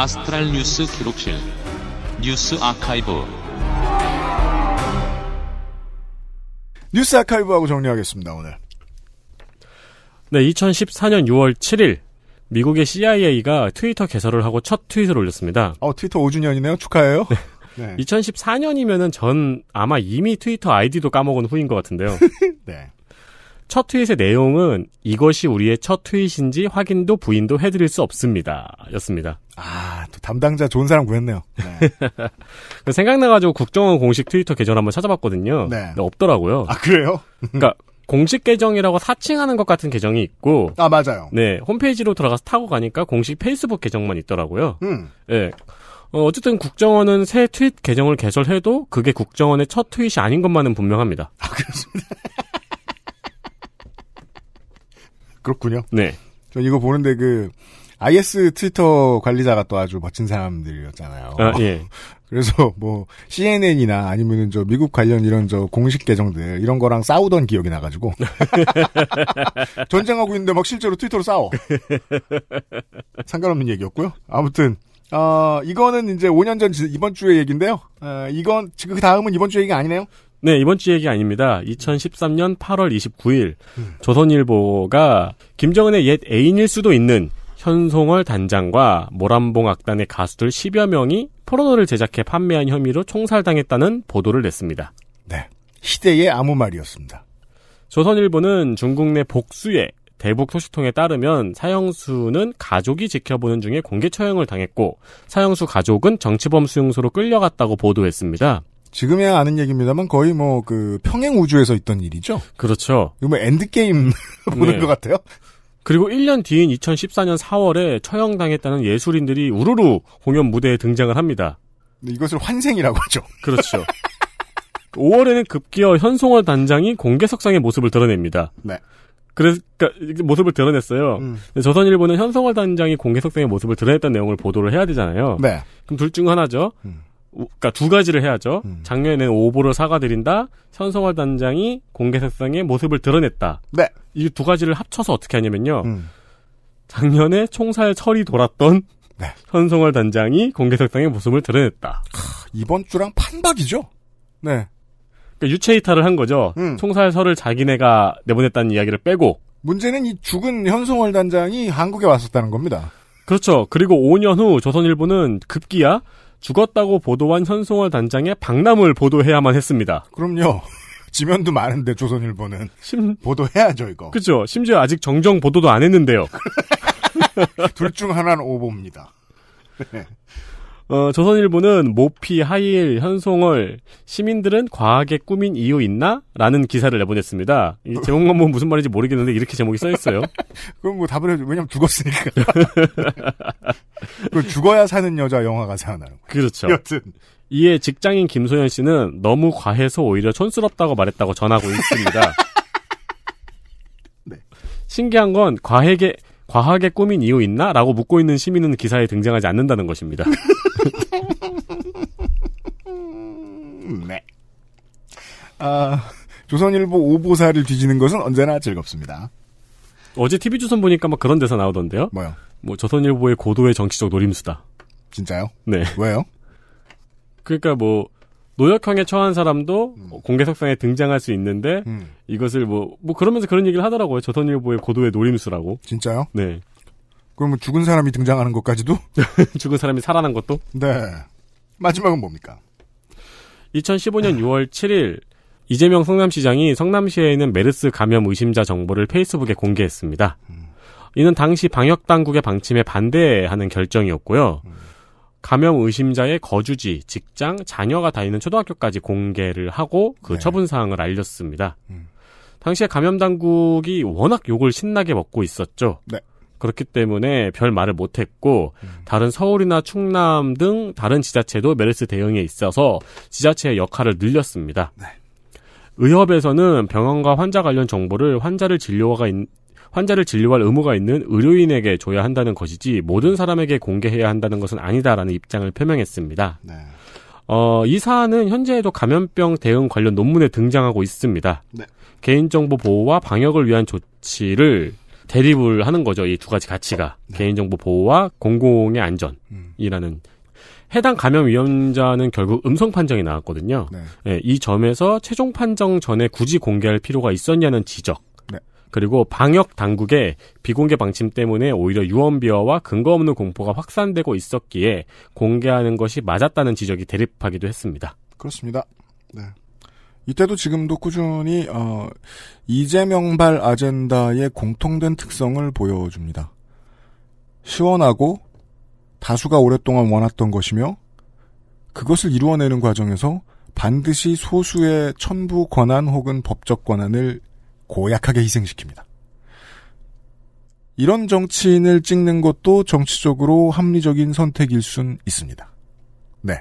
아스트랄 뉴스 기록실 뉴스 아카이브 뉴스 아카이브하고 정리하겠습니다 오늘 네 2014년 6월 7일 미국의 CIA가 트위터 개설을 하고 첫 트윗을 올렸습니다 어 트위터 5주년이네요 축하해요 네. 네. 2014년이면은 전 아마 이미 트위터 아이디도 까먹은 후인 것 같은데요. 네. 첫 트윗의 내용은 이것이 우리의 첫 트윗인지 확인도 부인도 해드릴 수 없습니다. 였습니다. 아, 또 담당자 좋은 사람 구했네요. 네. 생각나가지고 국정원 공식 트위터 계정 한번 찾아봤거든요. 네. 없더라고요. 아, 그래요? 그러니까 공식 계정이라고 사칭하는 것 같은 계정이 있고. 아, 맞아요. 네. 홈페이지로 들어가서 타고 가니까 공식 페이스북 계정만 있더라고요. 음. 네. 어, 어쨌든 국정원은 새 트윗 계정을 개설해도 그게 국정원의 첫 트윗이 아닌 것만은 분명합니다. 아, 그렇습니다. 그렇군요. 네. 전 이거 보는데 그 IS 트위터 관리자가 또 아주 멋진 사람들이었잖아요. 아, 예. 그래서 뭐 CNN이나 아니면은 저 미국 관련 이런 저 공식 계정들 이런 거랑 싸우던 기억이 나가지고 전쟁하고 있는데 막 실제로 트위터로 싸워. 상관없는 얘기였고요. 아무튼 어, 이거는 이제 5년 전 이번 주의 얘기인데요. 어, 이건 지금 그 다음은 이번 주 얘기가 아니네요. 네, 이번 주 얘기 아닙니다. 2013년 8월 29일 조선일보가 김정은의 옛 애인일 수도 있는 현송월 단장과 모란봉 악단의 가수들 10여 명이 포르노를 제작해 판매한 혐의로 총살당했다는 보도를 냈습니다. 네. 시대의 아무 말이었습니다. 조선일보는 중국 내 복수의 대북 소식통에 따르면 사형수는 가족이 지켜보는 중에 공개 처형을 당했고 사형수 가족은 정치범 수용소로 끌려갔다고 보도했습니다. 지금이야 아는 얘기입니다만 거의 뭐 그 평행 우주에서 있던 일이죠. 그렇죠. 이거 뭐 엔드게임 보는 네. 것 같아요. 그리고 1년 뒤인 2014년 4월에 처형당했다는 예술인들이 우르르 공연 무대에 등장을 합니다. 이것을 환생이라고 하죠. 그렇죠. 5월에는 급기어 현송월 단장이 공개석상의 모습을 드러냅니다. 네. 그래서 그러니까 모습을 드러냈어요. 음. 조선일보는 현송월 단장이 공개석상의 모습을 드러냈다는 내용을 보도를 해야 되잖아요. 네. 그럼 둘 중 하나죠. 음. 그러니까 두 가지를 해야죠. 음. 작년에는 오보를 사과드린다. 현성월 단장이 공개세상의 모습을 드러냈다. 네. 이 두 가지를 합쳐서 어떻게 하냐면요. 음. 작년에 총살 철이 돌았던 네. 선성화 단장이 공개석상의 모습을 드러냈다. 크, 이번 주랑 판박이죠. 네. 그러니까 유체이탈을 한 거죠. 음. 총살 설을 자기네가 내보냈다는 이야기를 빼고. 문제는 이 죽은 현성월 단장이 한국에 왔었다는 겁니다. 그렇죠. 그리고 5년 후 조선일보는 급기야 죽었다고 보도한 현송월 단장의 박람을 보도해야만 했습니다. 그럼요. 지면도 많은데 조선일보는 심... 보도해야죠 이거. 그죠. 심지어 아직 정정 보도도 안 했는데요. 둘 중 하나는 오보입니다. 네. 어, 조선일보는 모피, 하이힐, 현송월 시민들은 과학의 꾸민 이유 있나? 라는 기사를 내보냈습니다. 이 제목만 보면 무슨 말인지 모르겠는데 이렇게 제목이 써있어요. 그럼 뭐 답을 해줘. 왜냐면 죽었으니까. 그 죽어야 사는 여자 영화가 생각나는 거예요. 그렇죠. 여튼. 이에 직장인 김소연 씨는 너무 과해서 오히려 촌스럽다고 말했다고 전하고 있습니다. 네. 신기한 건 과하게 과하게 꾸민 이유 있나? 라고 묻고 있는 시민은 기사에 등장하지 않는다는 것입니다. 네. 아, 조선일보 오보사를 뒤지는 것은 언제나 즐겁습니다. 어제 TV조선 보니까 막 그런 데서 나오던데요? 뭐요? 뭐, 조선일보의 고도의 정치적 노림수다. 진짜요? 네. 왜요? 그러니까 뭐, 노역형에 처한 사람도 음. 공개석상에 등장할 수 있는데 음. 이것을 뭐뭐 뭐 그러면서 그런 얘기를 하더라고요. 조선일보의 고도의 노림수라고. 진짜요? 네. 그러면 죽은 사람이 등장하는 것까지도? 죽은 사람이 살아난 것도? 네. 마지막은 뭡니까? 2015년 6월 7일 이재명 성남시장이 성남시에 있는 메르스 감염 의심자 정보를 페이스북에 공개했습니다. 음. 이는 당시 방역 당국의 방침에 반대하는 결정이었고요. 음. 감염 의심자의 거주지, 직장, 자녀가 다니는 초등학교까지 공개를 하고 그 네. 처분 사항을 알렸습니다. 음. 당시에 감염 당국이 워낙 욕을 신나게 먹고 있었죠. 네. 그렇기 때문에 별 말을 못했고 음. 다른 서울이나 충남 등 다른 지자체도 메르스 대응에 있어서 지자체의 역할을 늘렸습니다. 네. 의협에서는 병원과 환자 관련 정보를 환자를 진료가, 환자를 진료할 의무가 있는 의료인에게 줘야 한다는 것이지 모든 사람에게 공개해야 한다는 것은 아니다라는 입장을 표명했습니다. 네. 어, 이 사안은 현재에도 감염병 대응 관련 논문에 등장하고 있습니다. 네. 개인정보 보호와 방역을 위한 조치를 대립을 하는 거죠. 이 두 가지 가치가 네. 개인정보 보호와 공공의 안전이라는 해당 감염 위험자는 결국 음성 판정이 나왔거든요. 네. 네, 이 점에서 최종 판정 전에 굳이 공개할 필요가 있었냐는 지적. 그리고 방역 당국의 비공개 방침 때문에 오히려 유언비어와 근거 없는 공포가 확산되고 있었기에 공개하는 것이 맞았다는 지적이 대립하기도 했습니다. 그렇습니다. 네. 이때도 지금도 꾸준히 어, 이재명발 아젠다의 공통된 특성을 보여줍니다. 시원하고 다수가 오랫동안 원했던 것이며 그것을 이루어내는 과정에서 반드시 소수의 천부 권한 혹은 법적 권한을 고약하게 희생시킵니다. 이런 정치인을 찍는 것도 정치적으로 합리적인 선택일 순 있습니다. 네.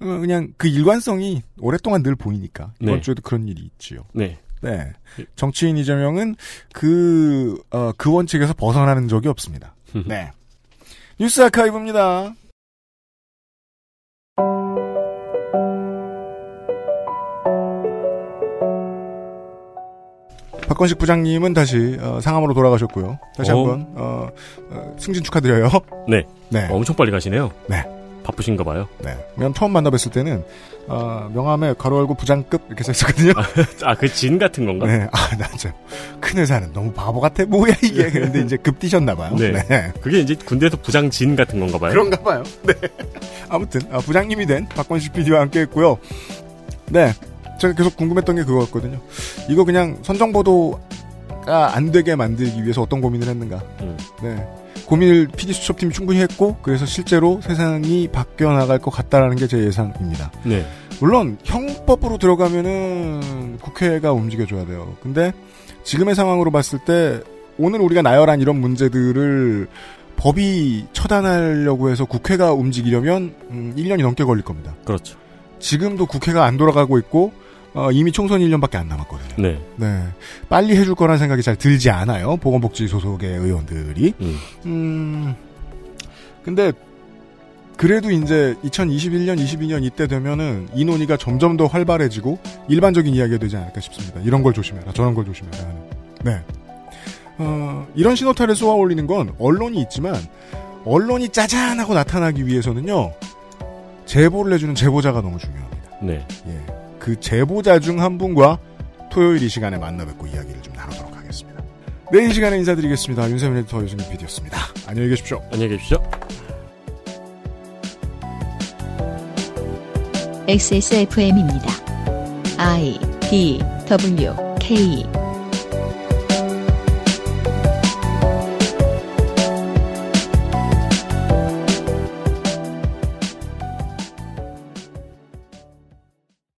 어, 그냥 그 일관성이 오랫동안 늘 보이니까 이번 네. 주에도 그런 일이 있지요. 네. 네. 예. 정치인 이재명은 그, 어, 그 원칙에서 벗어나는 적이 없습니다. 네. 뉴스 아카이브입니다. 박건식 부장님은 다시 어, 상암으로 돌아가셨고요. 다시 어. 한번 어, 어 승진 축하드려요. 네. 네. 어, 엄청 빨리 가시네요. 네. 바쁘신가 봐요. 네. 왜냐 처음 만나뵀을 때는 어, 명함에 가로 열고 부장급 이렇게 써 있었거든요. 아, 아 그진 같은 건가? 네. 아, 나저큰 회사는 너무 바보 같아. 뭐야 이게. 네. 근데 이제 급 뛰셨나 봐요. 네. 네. 그게 이제 군대에서 부장 진 같은 건가 봐요. 그런가 봐요. 네. 아무튼 아, 부장님이 된 박건식 PD와 함께 했고요. 네. 제가 계속 궁금했던 게 그거였거든요. 이거 그냥 선정보도가 안 되게 만들기 위해서 어떤 고민을 했는가. 음. 네. 고민을 PD 수첩팀이 충분히 했고, 그래서 실제로 세상이 바뀌어 나갈 것 같다라는 게 제 예상입니다. 네. 물론, 형법으로 들어가면은 국회가 움직여줘야 돼요. 근데 지금의 상황으로 봤을 때, 오늘 우리가 나열한 이런 문제들을 법이 처단하려고 해서 국회가 움직이려면 음, 1년이 넘게 걸릴 겁니다. 그렇죠. 지금도 국회가 안 돌아가고 있고 어, 이미 총선 1년밖에 안 남았거든요. 네. 네. 빨리 해줄 거란 생각이 잘 들지 않아요. 보건복지 소속의 의원들이. 음. 음 근데, 그래도 이제 2021년, 22년 이때 되면은 이 논의가 점점 더 활발해지고 일반적인 이야기가 되지 않을까 싶습니다. 이런 걸 조심해라, 저런 걸 조심해라. 네. 어, 이런 신호탄을 쏘아 올리는 건 언론이 있지만 언론이 짜잔하고 나타나기 위해서는요. 제보를 해주는 제보자가 너무 중요합니다. 네. 예. 그 제보자 중 한 분과 토요일 이 시간에 만나 뵙고 이야기를 좀 나누도록 하겠습니다. 내일 네, 이 시간에 인사드리겠습니다. 윤세민 에디터 유승민 PD였습니다. 안녕히 계십시오. 안녕히 계십시오. XSFM입니다. I D W K